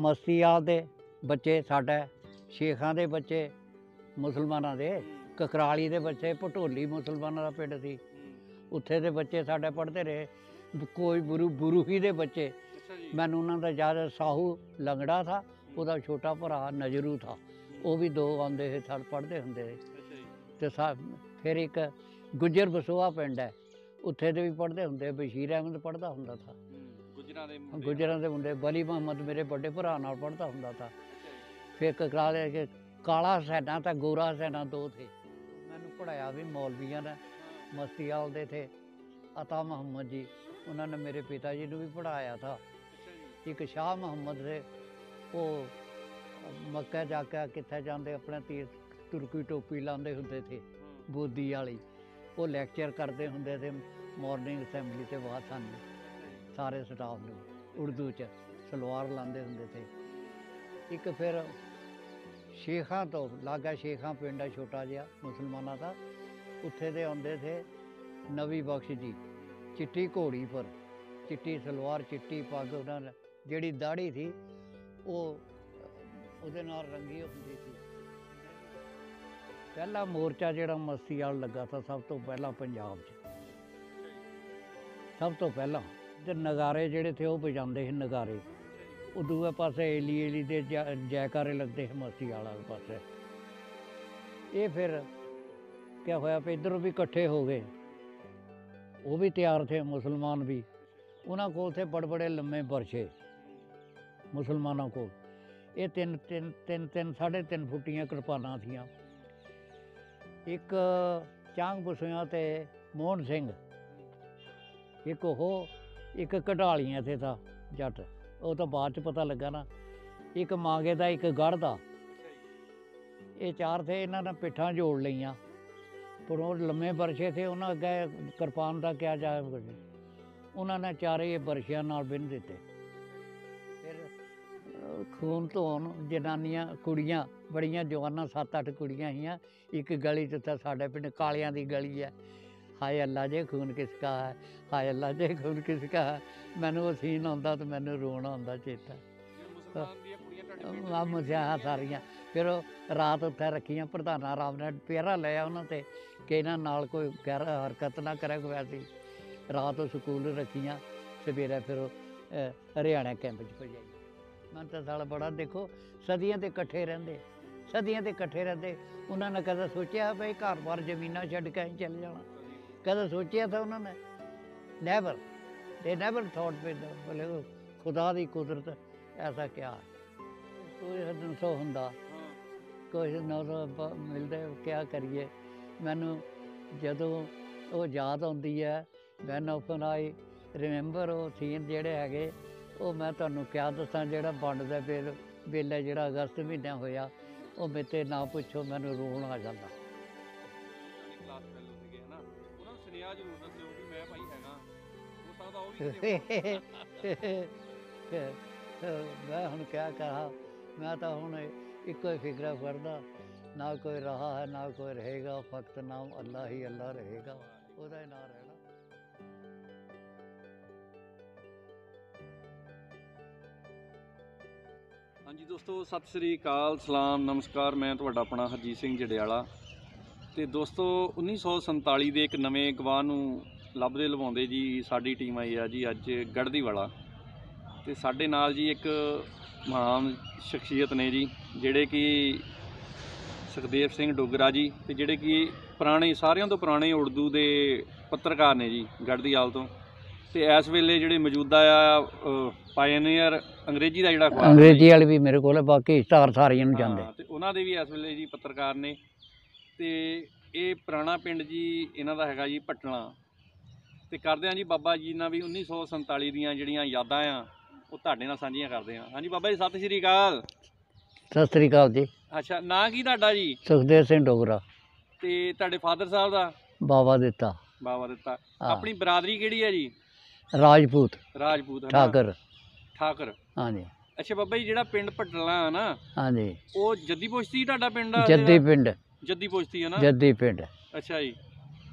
ਮਸਤੀਆ ਦੇ ਬੱਚੇ ਸਾਡੇ ਸ਼ੇਖਾਂ ਦੇ ਬੱਚੇ ਮੁਸਲਮਾਨਾਂ ਦੇ ਕਕਰਾਲੀ ਦੇ ਬੱਚੇ ਪਟੋਲੀ ਮੁਸਲਮਾਨਾਂ ਦਾ ਪਿੰਡ ਸੀ ਉੱਥੇ ਦੇ ਬੱਚੇ ਸਾਡੇ ਪੜ੍ਹਦੇ ਰਹੇ ਕੋਈ ਬੁਰੂ ਬੁਰੂ ਹੀ ਦੇ ਬੱਚੇ ਮੈਨੂੰ ਉਹਨਾਂ ਦਾ ਯਾਦ ਸਾਹੂ ਲੰਗੜਾ ਥਾ ਉਹਦਾ ਛੋਟਾ ਭਰਾ ਨਜਰੂ ਥਾ ਉਹ ਵੀ ਦੋ ਆਉਂਦੇ ਸੀ ਥੜ ਪੜ੍ਹਦੇ ਹੁੰਦੇ ਸੀ ਤੇ ਸਾ ਫਿਰ ਇੱਕ ਗੁਜਰ ਬਸੋਆ ਪਿੰਡ ਹੈ ਉੱਥੇ ਦੇ ਵੀ ਪੜ੍ਹਦੇ ਹੁੰਦੇ ਬਸ਼ੀਰ ਅਹਿਮਦ ਪੜ੍ਹਦਾ ਹੁੰਦਾ ਥਾ ਗੁਜਰਾਂ ਦੇ ਮੁੰਡੇ ਗੁਜਰਾਂ ਦੇ ਮੁੰਡੇ ਬਲੀ ਮੁਹੰਮਦ ਮੇਰੇ ਵੱਡੇ ਭਰਾ ਨਾਲ ਪੜਦਾ ਹੁੰਦਾ ਤਾਂ ਫਿਰ ਕਕਰਾ ਲੈ ਕੇ ਕਾਲਾ ਸੈਨਾ ਤਾਂ ਗੋਰਾ ਸੈਨਾ ਦੋ ਥੇ ਮੈਨੂੰ ਪੜਾਇਆ ਵੀ ਮੌਲਵੀਆਂ ਨੇ ਮਸਤੀ ਦੇ ਥੇ ਅਤਾ ਮੁਹੰਮਦ ਜੀ ਉਹਨਾਂ ਨੇ ਮੇਰੇ ਪਿਤਾ ਜੀ ਨੂੰ ਵੀ ਪੜਾਇਆ ਥਾ ਇੱਕ ਸ਼ਾਹ ਮੁਹੰਮਦ ਦੇ ਉਹ ਮੱਕਾ ਜਾ ਕੇ ਕਿੱਥੇ ਜਾਂਦੇ ਆਪਣੇ ਤੀਰ ਤੁਰਕੀ ਟੋਪੀ ਲਾਉਂਦੇ ਹੁੰਦੇ ਥੇ ਬੋਦੀ ਵਾਲੀ ਉਹ ਲੈਕਚਰ ਕਰਦੇ ਹੁੰਦੇ ਥੇ ਮਾਰਨਿੰਗ ਅਸੈਂਬਲੀ ਤੇ ਬਾਅਦ ਸਾਨੂੰ ਸਾਰੇ ਸਟਾਫ ਨੂੰ ਉਰਦੂ 'ਚ ਸਲਵਾਰ ਲਾਉਂਦੇ ਹੁੰਦੇ ਤੇ ਇੱਕ ਫਿਰ ਸ਼ੇਖਾਂ ਤੋਂ ਲਾਗਾ ਸ਼ੇਖਾਂ ਪਿੰਡਾ ਛੋਟਾ ਜਿਹਾ ਮੁਸਲਮਾਨਾਂ ਦਾ ਉੱਥੇ ਦੇ ਆਉਂਦੇ ਥੇ ਨਵੀ ਬਖਸ਼ ਜੀ ਚਿੱਟੀ ਘੋੜੀ ਪਰ ਚਿੱਟੀ ਸਲਵਾਰ ਚਿੱਟੀ ਪੱਗ ਉਹਨਾਂ ਨੇ ਜਿਹੜੀ ਦਾੜੀ ਸੀ ਉਹ ਉਹਦੇ ਨਾਲ ਰੰਗੀ ਹੁੰਦੀ ਸੀ ਪਹਿਲਾ ਮੋਰਚਾ ਜਿਹੜਾ ਮਸਤੀ ਵਾਲ ਲੱਗਾ ਤਾਂ ਸਭ ਤੋਂ ਪਹਿਲਾਂ ਪੰਜਾਬ 'ਚ ਸਭ ਤੋਂ ਪਹਿਲਾਂ ਤੇ ਨਗਾਰੇ ਜਿਹੜੇ ਥੇ ਉਹ ਵਜਾਉਂਦੇ ਸੀ ਨਗਾਰੇ ਉਹ ਦੂਏ ਪਾਸੇ ਏਲੀ ਏਲੀ ਦੇ ਜੈਕਾਰੇ ਲੱਗਦੇ ਸੀ ਮਸਤੀ ਵਾਲਾ ਪਾਸੇ ਇਹ ਫਿਰ ਕਿਆ ਹੋਇਆ ਵੀ ਇਧਰੋਂ ਵੀ ਇਕੱਠੇ ਹੋ ਗਏ ਉਹ ਵੀ ਤਿਆਰ ਥੇ ਮੁਸਲਮਾਨ ਵੀ ਉਹਨਾਂ ਕੋਲ ਥੇ ਬੜ ਬੜੇ ਲੰਮੇ ਬਰਸ਼ੇ ਮੁਸਲਮਾਨਾਂ ਕੋਲ ਇਹ ਤਿੰਨ ਤਿੰਨ ਤਿੰਨ ਤਿੰਨ ਸਾਢੇ ਤਿੰਨ ਫੁੱਟੀਆਂ ਕਿਰਪਾਨਾਂ ਥੀਆਂ ਇੱਕ ਚਾਂਗ ਬੁਸਿਆਂ ਤੇ ਮੋਹਨ ਸਿੰਘ ਇੱਕ ਉਹ ਇੱਕ ਘਟਾਲੀਆਂ ਇੱਥੇ ਦਾ ਜੱਟ ਉਹ ਤਾਂ ਬਾਅਦ ਚ ਪਤਾ ਲੱਗਾ ਨਾ ਇੱਕ ਮਾਂਗੇ ਦਾ ਇੱਕ ਗੜ ਦਾ ਇਹ ਚਾਰ ਥੇ ਇਹਨਾਂ ਨੇ ਪਿੱਠਾਂ ਜੋੜ ਲਈਆਂ ਪਰ ਉਹ ਲੰਮੇ ਬਰਸ਼ੇ ਥੇ ਉਹਨਾਂ ਅੱਗੇ ਕਿਰਪਾਨ ਦਾ ਕਿਆ ਜਾਵੇ ਉਹਨਾਂ ਨੇ ਚਾਰੇ ਇਹ ਬਰਸ਼ਿਆਂ ਨਾਲ ਬਿੰਨ ਦਿੱਤੇ ਫਿਰ ਖੂਨ ਤੋਂ ਜਨਾਨੀਆਂ ਕੁੜੀਆਂ ਬੜੀਆਂ ਜਵਾਨਾਂ ਸੱਤ ਅੱਠ ਕੁੜੀਆਂ ਹੀਆਂ ਇੱਕ ਗਲੀ ਜਿੱਥੇ ਸਾਡੇ ਪਿੰਡ ਕਾਲਿਆਂ ਦੀ ਗਲੀ ਹੈ ਹਾਏ ਅੱਲਾ ਜੇ ਖੂਨ ਕਿਸ ਕਾ ਹੈ ਹਾਏ ਅੱਲਾ ਜੇ ਖੂਨ ਕਿਸ ਕਾ ਹੈ ਮੈਨੂੰ ਉਹ ਸੀਨ ਆਉਂਦਾ ਤੇ ਮੈਨੂੰ ਰੋਣਾ ਆਉਂਦਾ ਚੇਤਾ ਆ ਮੁਸਿਆ ਸਾਰੀਆਂ ਫਿਰ ਉਹ ਰਾਤ ਉੱਥੇ ਰੱਖੀਆਂ ਪ੍ਰਧਾਨਾ ਰਾਮ ਨੇ ਪਿਆਰਾ ਲਿਆ ਉਹਨਾਂ ਤੇ ਕਿ ਇਹਨਾਂ ਨਾਲ ਕੋਈ ਗੈਰ ਹਰਕਤ ਨਾ ਕਰੇ ਕੋਈ ਐਸੀ ਰਾਤ ਉਹ ਸਕੂਲ ਰੱਖੀਆਂ ਸਵੇਰੇ ਫਿਰ ਉਹ ਹਰਿਆਣਾ ਕੈਂਪ 'ਚ ਭਜਾਈ ਮਨ ਤਾਂ ਸਾਲ ਬੜਾ ਦੇਖੋ ਸਦੀਆਂ ਤੇ ਇਕੱਠੇ ਰਹਿੰਦੇ ਸਦੀਆਂ ਤੇ ਇਕੱਠੇ ਰਹਿੰਦੇ ਉਹਨਾਂ ਨੇ ਕਦੇ ਸੋਚਿਆ ਬਈ ਘਰ-ਬਾਰ ਜ਼ਮੀਨਾਂ ਛੱਡ ਕੇ ਚਲੇ ਜਾਣਾ ਕਦੇ ਸੋਚਿਆ ਤਾਂ ਉਹਨਾਂ ਨੇ ਨੈਵਰ ਦੇ ਨੈਵਰ ਥੌਟ ਵੀ ਬਲੇ ਖੁਦਾ ਦੀ ਕੁਦਰਤ ਐਸਾ ਕਿਆ ਕੋਈ ਹਦਨ ਸੋ ਹੁੰਦਾ ਕੋਈ ਨਾ ਮਿਲਦੇ ਕਿਆ ਕਰੀਏ ਮੈਨੂੰ ਜਦੋਂ ਉਹ ਯਾਦ ਆਉਂਦੀ ਹੈ ਵੈਨ ਆਫਨ ਆਈ ਰਿਮੈਂਬਰ ਉਹ ਥੀਨ ਜਿਹੜੇ ਹੈਗੇ ਉਹ ਮੈਂ ਤੁਹਾਨੂੰ ਕਿਆ ਦੱਸਾਂ ਜਿਹੜਾ ਬੰਡ ਦਾ ਬੇਲ ਬੇਲੇ ਜਿਹੜਾ ਅਗਸਤ ਮਹੀਨਾ ਹੋਇਆ ਉਹ ਮੇਤੇ ਨਾ ਪੁੱਛੋ ਮੈਨੂੰ ਰੋਣ ਆ ਜਾਂਦਾ ਆ ਜ਼ਰੂਰ ਦੱਸਿਓ ਵੀ ਮੈਂ ਭਾਈ ਹੈਗਾ ਹੋ ਸਕਦਾ ਉਹ ਵੀ ਮੈਂ ਹੁਣ ਕਿਆ ਕਹਾ ਮੈਂ ਤਾਂ ਹੁਣ ਇੱਕੋ ਹੀ ਫਿਕਰਾ ਕਰਦਾ ਨਾ ਕੋਈ ਰਹਾ ਹੈ ਨਾ ਕੋਈ ਰਹੇਗਾ ਫਕਤ ਨਾਮ ਅੱਲਾ ਹੀ ਅੱਲਾ ਰਹੇਗਾ ਉਹਦਾ ਹੀ ਨਾਮ ਰਹਿਣਾ ਹਾਂਜੀ ਦੋਸਤੋ ਸਤਿ ਸ੍ਰੀ ਅਕਾਲ ਸਲਾਮ ਨਮਸਕਾਰ ਮੈਂ ਤੁਹਾਡਾ ਆਪਣਾ ਹਰਜੀਤ ਸਿੰਘ ਜੜਿਆਲਾ ਤੇ ਦੋਸਤੋ 1947 ਦੇ ਇੱਕ ਨਵੇਂ ਗਵਾਹ ਨੂੰ ਲੱਭਦੇ ਲਵਾਉਂਦੇ ਜੀ ਸਾਡੀ ਟੀਮ ਆਈ ਆ ਜੀ ਅੱਜ ਗੜਦੀ ਵਾਲਾ ਤੇ ਸਾਡੇ ਨਾਲ ਜੀ ਇੱਕ ਮਹਾਨ ਸ਼ਖਸੀਅਤ ਨੇ ਜੀ ਜਿਹੜੇ ਕਿ ਸੁਖਦੇਵ ਸਿੰਘ ਡੋਗਰਾ ਜੀ ਤੇ ਜਿਹੜੇ ਕਿ ਪੁਰਾਣੇ ਸਾਰਿਆਂ ਤੋਂ ਪੁਰਾਣੇ ਉਰਦੂ ਦੇ ਪੱਤਰਕਾਰ ਨੇ ਜੀ ਗੜਦੀ ਗੜਦੀਵਾਲ ਤੋਂ ਤੇ ਇਸ ਵੇਲੇ ਜਿਹੜੇ ਮੌਜੂਦਾ ਆ ਪਾਇਨੀਅਰ ਅੰਗਰੇਜ਼ੀ ਦਾ ਜਿਹੜਾ ਅੰਗਰੇਜ਼ੀ ਵਾਲੇ ਵੀ ਮੇਰੇ ਕੋਲ ਬਾਕੀ ਸਟਾਰ ਸਾਰਿਆਂ ਨੂੰ ਜਾਂਦੇ ਤੇ ਉਹਨਾਂ ਦੇ ਵੀ ਇਸ ਵੇਲੇ ਜੀ ਪੱਤਰਕਾਰ ਨੇ ਤੇ ਇਹ ਪੁਰਾਣਾ ਪਿੰਡ ਜੀ ਇਹਨਾਂ ਦਾ ਹੈਗਾ ਜੀ ਪਟਣਾ ਤੇ ਕਰਦੇ ਆ ਜੀ ਬਾਬਾ ਜੀ ਨਾਲ ਵੀ 1947 ਦੀਆਂ ਜਿਹੜੀਆਂ ਯਾਦਾਂ ਆ ਉਹ ਤੁਹਾਡੇ ਨਾਲ ਸਾਂਝੀਆਂ ਕਰਦੇ ਆ ਹਾਂਜੀ ਬਾਬਾ ਜੀ ਸਤਿ ਸ਼੍ਰੀ ਅਕਾਲ ਸਤਿ ਸ਼੍ਰੀ ਅਕਾਲ ਜੀ ਅੱਛਾ ਨਾਂ ਕੀ ਤੁਹਾਡਾ ਜੀ ਸੁਖਦੇਵ ਸਿੰਘ ਡੋਗਰਾ ਤੇ ਤੁਹਾਡੇ ਫਾਦਰ ਸਾਹਿਬ ਦਾ ਬਾਬਾ ਦਿੱਤਾ ਬਾਬਾ ਦਿੱਤਾ ਆਪਣੀ ਬਰਾਦਰੀ ਕਿਹੜੀ ਹੈ ਜੀ ਰਾਜਪੂਤ ਰਾਜਪੂਤ ਠਾਕਰ ਠਾਕਰ ਹਾਂਜੀ ਅੱਛਾ ਬਾਬਾ ਜੀ ਜਿਹੜਾ ਪਿੰਡ ਪਟਲਾ ਨਾ ਹਾਂਜੀ ਉਹ ਜੱਦੀ ਪੁਸ਼ਤੀ ਤੁਹਾਡਾ ਪਿੰਡ ਆ ਜੱਦੀ ਪਿੰਡ ਜੱਦੀ ਪੁੱਛਤੀ ਹੈ ਨਾ ਜੱਦੀ ਪਿੰਡ ਅੱਛਾ ਜੀ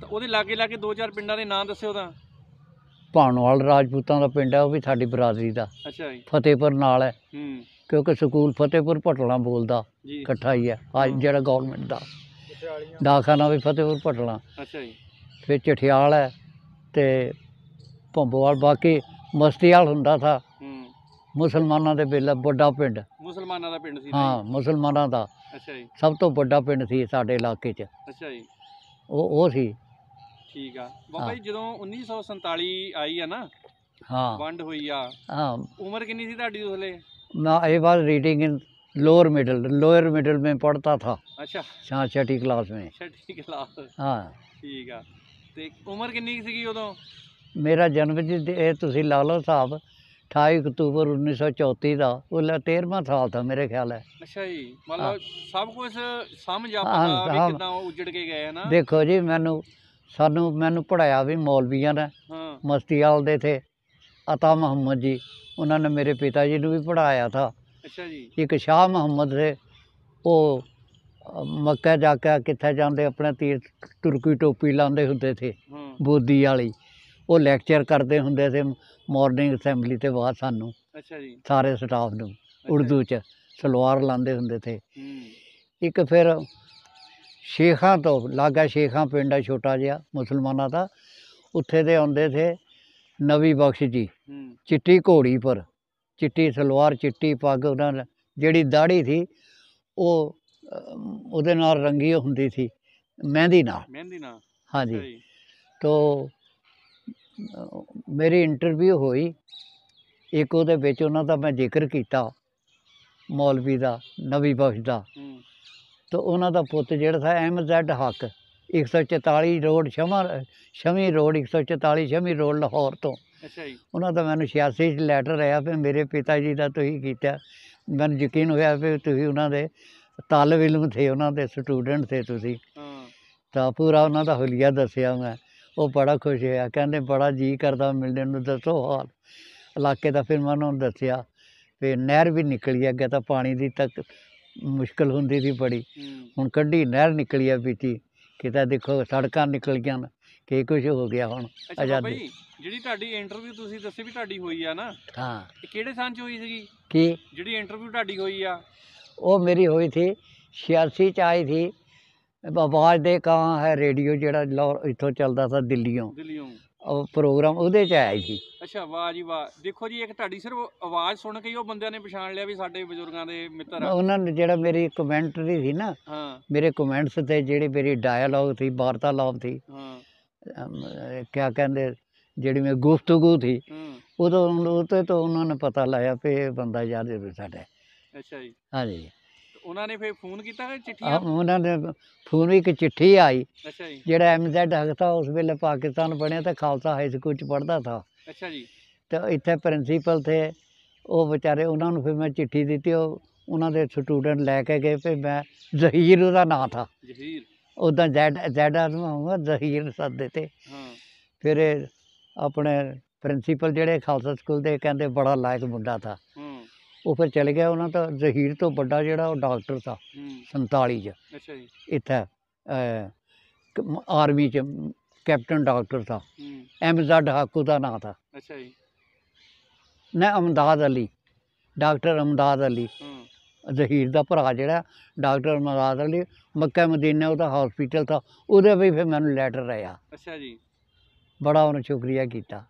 ਤਾਂ ਉਹਦੇ ਲਾਗੇ ਲਾਗੇ ਦੋ ਚਾਰ ਪਿੰਡਾਂ ਦੇ ਨਾਂ ਦੱਸਿਓ ਤਾਂ ਭਾਣਵਾਲ ਰਾਜਪੂਤਾਂ ਦਾ ਪਿੰਡ ਹੈ ਉਹ ਵੀ ਸਾਡੀ ਬਰਾਦਰੀ ਦਾ ਅੱਛਾ ਜੀ ਫਤਿਹਪੁਰ ਨਾਲ ਹੈ ਹੂੰ ਕਿਉਂਕਿ ਸਕੂਲ ਫਤਿਹਪੁਰ ਪਟਲਾ ਬੋਲਦਾ ਇਕੱਠਾ ਹੀ ਹੈ ਅੱਜ ਜਿਹੜਾ ਗਵਰਨਮੈਂਟ ਦਾ ਦਾਖਾਨਾ ਵੀ ਫਤਿਹਪੁਰ ਪਟਲਾ ਅੱਛਾ ਜੀ ਫਿਰ ਚਠਿਆਲ ਹੈ ਤੇ ਭੰਬੋਵਾਲ ਬਾਕੀ ਮਸਤੀਵਾਲ ਹੁੰਦਾ ਥਾ ਮੁਸਲਮਾਨਾਂ ਦੇ ਬੇਲਾ ਵੱਡਾ ਪਿੰਡ ਮੁਸਲਮਾਨਾਂ ਦਾ ਪਿੰਡ ਸੀ ਹਾਂ ਮੁਸਲਮਾਨਾਂ ਦਾ ਅੱਛਾ ਜੀ ਸਭ ਤੋਂ ਵੱਡਾ ਪਿੰਡ ਸੀ ਸਾਡੇ ਇਲਾਕੇ 'ਚ ਅੱਛਾ ਜੀ ਉਹ ਉਹ ਸੀ ਠੀਕ ਆ ਬਾਬਾ ਜੀ ਜਦੋਂ 1947 ਆਈ ਆ ਨਾ ਹਾਂ ਵੰਡ ਹੋਈ ਆ ਹਾਂ ਉਮਰ ਕਿੰਨੀ ਸੀ ਤੁਹਾਡੀ ਉਸ ਵੇਲੇ ਮੈਂ ਇਹ ਵਾਰ reading in lower middle lower middle में पढ़ता था अच्छा हाँ छठी क्लास में छठी ਕਲਾਸ ਹਾਂ ਠੀਕ ਆ ਤੇ ਉਮਰ ਕਿੰਨੀ ਸੀਗੀ ਉਦੋਂ ਮੇਰਾ ਜਨਮ ਜੀ ਤੁਸੀਂ ਲਾ ਲਓ ਸਾਹਿਬ 28 ਅਕਤੂਬਰ 1934 ਦਾ ਉਹ 13ਵਾਂ ਸਾਲ ਦਾ ਮੇਰੇ ਖਿਆਲ ਹੈ ਅੱਛਾ ਜੀ ਮਤਲਬ ਸਭ ਕੁਝ ਸਮਝ ਆ ਪਤਾ ਵੀ ਕਿਦਾਂ ਉਜੜ ਕੇ ਗਏ ਨਾ ਦੇਖੋ ਜੀ ਮੈਨੂੰ ਸਾਨੂੰ ਮੈਨੂੰ ਪੜਾਇਆ ਵੀ ਮੌਲਵੀਆਂ ਨੇ ਵਾਲ ਦੇ ਥੇ ਅਤਾ ਮੁਹੰਮਦ ਜੀ ਉਹਨਾਂ ਨੇ ਮੇਰੇ ਪਿਤਾ ਜੀ ਨੂੰ ਵੀ ਪੜਾਇਆ ਥਾ ਅੱਛਾ ਜੀ ਇੱਕ ਸ਼ਾਹ ਮੁਹੰਮਦ ਦੇ ਉਹ ਮੱਕਾ ਜਾ ਕੇ ਕਿੱਥੇ ਜਾਂਦੇ ਆਪਣੇ ਤੀਰ ਤੁਰਕੀ ਟੋਪੀ ਲਾਉਂਦੇ ਹੁੰਦੇ ਥੇ ਬੋਦੀ ਵਾਲੀ ਉਹ ਲੈਕਚਰ ਕਰਦੇ ਹੁੰਦੇ ਸੀ ਮਾਰਨਿੰਗ ਅਸੈਂਬਲੀ ਤੇ ਬਾਅਦ ਸਾਨੂੰ ਅੱਛਾ ਜੀ ਸਾਰੇ ਸਟਾਫ ਨੂੰ ਉਰਦੂ ਚ ਸਲਵਾਰ ਲਾਉਂਦੇ ਹੁੰਦੇ ਥੇ ਇੱਕ ਫਿਰ ਸ਼ੇਖਾਂ ਤੋਂ ਲਾਗਾ ਸ਼ੇਖਾਂ ਪਿੰਡ ਆ ਛੋਟਾ ਜਿਹਾ ਮੁਸਲਮਾਨਾਂ ਦਾ ਉੱਥੇ ਦੇ ਆਉਂਦੇ ਥੇ ਨਵੀ ਬਖਸ਼ ਜੀ ਚਿੱਟੀ ਘੋੜੀ ਪਰ ਚਿੱਟੀ ਸਲਵਾਰ ਚਿੱਟੀ ਪੱਗ ਉਹਨਾਂ ਜਿਹੜੀ ਦਾੜੀ ਸੀ ਉਹ ਉਹਦੇ ਨਾਲ ਰੰਗੀ ਹੁੰਦੀ ਸੀ ਮਹਿੰਦੀ ਨਾਲ ਮਹਿੰਦੀ ਨਾਲ ਹਾਂਜੀ ਤੋਂ ਮੇਰੀ ਇੰਟਰਵਿਊ ਹੋਈ ਇੱਕ ਉਹਦੇ ਵਿੱਚ ਉਹਨਾਂ ਦਾ ਮੈਂ ਜ਼ਿਕਰ ਕੀਤਾ ਮੌਲਵੀ ਦਾ ਨਵੀ ਬਖਸ਼ ਦਾ ਤਾਂ ਉਹਨਾਂ ਦਾ ਪੁੱਤ ਜਿਹੜਾ ਸੀ Z Haq 144 road Shamar Shami road 144 Shami road Lahore ਤੋਂ ਅੱਛਾ ਜੀ ਉਹਨਾਂ ਦਾ ਮੈਨੂੰ 86 ਚ ਲੈਟਰ ਆਇਆ ਫਿਰ ਮੇਰੇ ਪਿਤਾ ਜੀ ਦਾ ਤੁਸੀਂ ਕੀਤਾ ਮੈਨੂੰ ਯਕੀਨ ਹੋਇਆ ਕਿ ਤੁਸੀਂ ਉਹਨਾਂ ਦੇ ਤਾਲਬ ਇਲਮ ਥੇ ਉਹਨਾਂ ਦੇ ਸਟੂਡੈਂਟ ਥੇ ਤੁਸੀਂ ਤਾਂ ਪੂਰਾ ਉਹਨਾਂ ਦਾ ਹੁਲੀਆ ਦੱਸਿਆ ਮੈਂ ਉਹ ਬੜਾ ਖੁਸ਼ ਹੋਇਆ ਕਹਿੰਦੇ ਬੜਾ ਜੀ ਕਰਦਾ ਮਿਲਣ ਨੂੰ ਦੱਸੋ ਹਾਲ ਇਲਾਕੇ ਦਾ ਫਿਰ ਮੈਂ ਉਹਨਾਂ ਨੂੰ ਦੱਸਿਆ ਵੀ ਨਹਿਰ ਵੀ ਨਿਕਲੀ ਅੱਗੇ ਤਾਂ ਪਾਣੀ ਦੀ ਤੱਕ ਮੁਸ਼ਕਲ ਹੁੰਦੀ ਸੀ ਬੜੀ ਹੁਣ ਕੱਢੀ ਨਹਿਰ ਨਿਕਲੀ ਆ ਬੀਤੀ ਕਿਤਾ ਦੇਖੋ ਸੜਕਾਂ ਨਿਕਲ ਗਈਆਂ ਕੀ ਕੁਝ ਹੋ ਗਿਆ ਹੁਣ ਆਜ਼ਾਦੀ ਜਿਹੜੀ ਤੁਹਾਡੀ ਇੰਟਰਵਿਊ ਤੁਸੀਂ ਦੱਸੇ ਵੀ ਤੁਹਾਡੀ ਹੋਈ ਆ ਨਾ ਹਾਂ ਕਿਹੜੇ ਸਾਲ ਚ ਹੋਈ ਸੀਗੀ ਕੀ ਜਿਹੜੀ ਇੰਟਰਵਿਊ ਤੁਹਾਡੀ ਹੋਈ ਆ ਉਹ ਮੇਰੀ ਹੋਈ ਸੀ 86 ਚ ਆਈ ਸੀ ਆਵਾਜ਼ ਦੇ ਕਾਂ ਹੈ ਰੇਡੀਓ ਜਿਹੜਾ ਲਾਹੌਰ ਇੱਥੋਂ ਚੱਲਦਾ ਸੀ ਦਿੱਲੀੋਂ ਦਿੱਲੀੋਂ ਉਹ ਪ੍ਰੋਗਰਾਮ ਉਹਦੇ ਚ ਆਇਆ ਸੀ ਅੱਛਾ ਵਾਹ ਜੀ ਵਾਹ ਦੇਖੋ ਜੀ ਇੱਕ ਤੁਹਾਡੀ ਸਿਰਫ ਆਵਾਜ਼ ਸੁਣ ਕੇ ਹੀ ਉਹ ਬੰਦਿਆਂ ਨੇ ਪਛਾਣ ਲਿਆ ਵੀ ਸਾਡੇ ਬਜ਼ੁਰਗਾਂ ਦੇ ਮਿੱਤਰ ਆ ਉਹਨਾਂ ਨੇ ਜਿਹੜਾ ਮੇਰੀ ਕਮੈਂਟਰੀ ਸੀ ਨਾ ਹਾਂ ਮੇਰੇ ਕਮੈਂਟਸ ਤੇ ਜਿਹੜੀ ਮੇਰੀ ਡਾਇਲੌਗ ਸੀ ਵਾਰਤਾਲਾਪ ਸੀ ਹਾਂ ਕੀ ਕਹਿੰਦੇ ਜਿਹੜੀ ਮੇਰੀ ਗੁਫ਼ਤਗੂ ਸੀ ਉਦੋਂ ਤੇ ਤੋਂ ਉਹਨਾਂ ਨੇ ਪਤਾ ਲਾਇਆ ਕਿ ਇਹ ਬੰਦਾ ਯਾਰ ਸਾਡਾ ਅੱਛਾ ਜੀ ਹਾਂ ਜੀ ਉਹਨਾਂ ਨੇ ਫਿਰ ਫੋਨ ਕੀਤਾ ਕਿ ਚਿੱਠੀ ਆ- ਉਹਨਾਂ ਦੇ ਫੋਨ ਵੀ ਇੱਕ ਚਿੱਠੀ ਆਈ ਅੱਛਾ ਜੀ ਜਿਹੜਾ ਐਮਜ਼ੈਡ ਹਕਤਾ ਉਸ ਵੇਲੇ ਪਾਕਿਸਤਾਨ ਬਣਿਆ ਤਾਂ ਖਾਲਸਾ ਹਾਈ ਸਕੂਲ ਚ ਪੜਦਾ ਥਾ ਅੱਛਾ ਜੀ ਤਾਂ ਇੱਥੇ ਪ੍ਰਿੰਸੀਪਲ ਥੇ ਉਹ ਵਿਚਾਰੇ ਉਹਨਾਂ ਨੂੰ ਫਿਰ ਮੈਂ ਚਿੱਠੀ ਦਿੱਤੀ ਉਹ ਉਹਨਾਂ ਦੇ ਸਟੂਡੈਂਟ ਲੈ ਕੇ ਗਏ ਫਿਰ ਮੈਂ ਜ਼ਹੀਰ ਉਹਦਾ ਨਾਮ ਥਾ ਜ਼ਹੀਰ ਉਦਾਂ ਜ਼ੈਡ ਜ਼ੈਡ ਆਦਮ ਹੋਊਗਾ ਜ਼ਹੀਰ ਸੱਦੇ ਤੇ ਹਾਂ ਫਿਰ ਆਪਣੇ ਪ੍ਰਿੰਸੀਪਲ ਜਿਹੜੇ ਖਾਲਸਾ ਸਕੂਲ ਦੇ ਕਹਿੰਦੇ ਬੜਾ ਲਾਇਕ ਮੁੰਡਾ ਥਾ ਉਹ ਫਿਰ ਚਲੇ ਗਿਆ ਉਹਨਾਂ ਦਾ ਜ਼ਹੀਰ ਤੋਂ ਵੱਡਾ ਜਿਹੜਾ ਉਹ ਡਾਕਟਰ ਸੀ 47 ਚ ਅੱਛਾ ਜੀ ਇੱਥੇ ਆਰਮੀ ਚ ਕੈਪਟਨ ਡਾਕਟਰ ਸੀ ਐਮਜ਼ਾ ਹਾਕੂ ਦਾ ਨਾਮ ਸੀ ਅੱਛਾ ਜੀ ਨਾ ਅਮਦਾਦ ਅਲੀ ਡਾਕਟਰ ਅਮਦਾਦ ਅਲੀ ਜ਼ਹੀਰ ਦਾ ਭਰਾ ਜਿਹੜਾ ਡਾਕਟਰ ਅਮਦਾਦ ਅਲੀ ਮੱਕਾ ਮਦੀਨਾ ਉਹਦਾ ਹਸਪੀਟਲ ਦਾ ਉਹਦੇ ਵੀ ਫਿਰ ਮੈਨੂੰ ਲੈਟਰ ਆਇਆ ਅੱਛਾ ਜੀ ਬੜਾ ਉਹਨੂੰ ਸ਼ੁਕਰੀਆ ਕੀਤਾ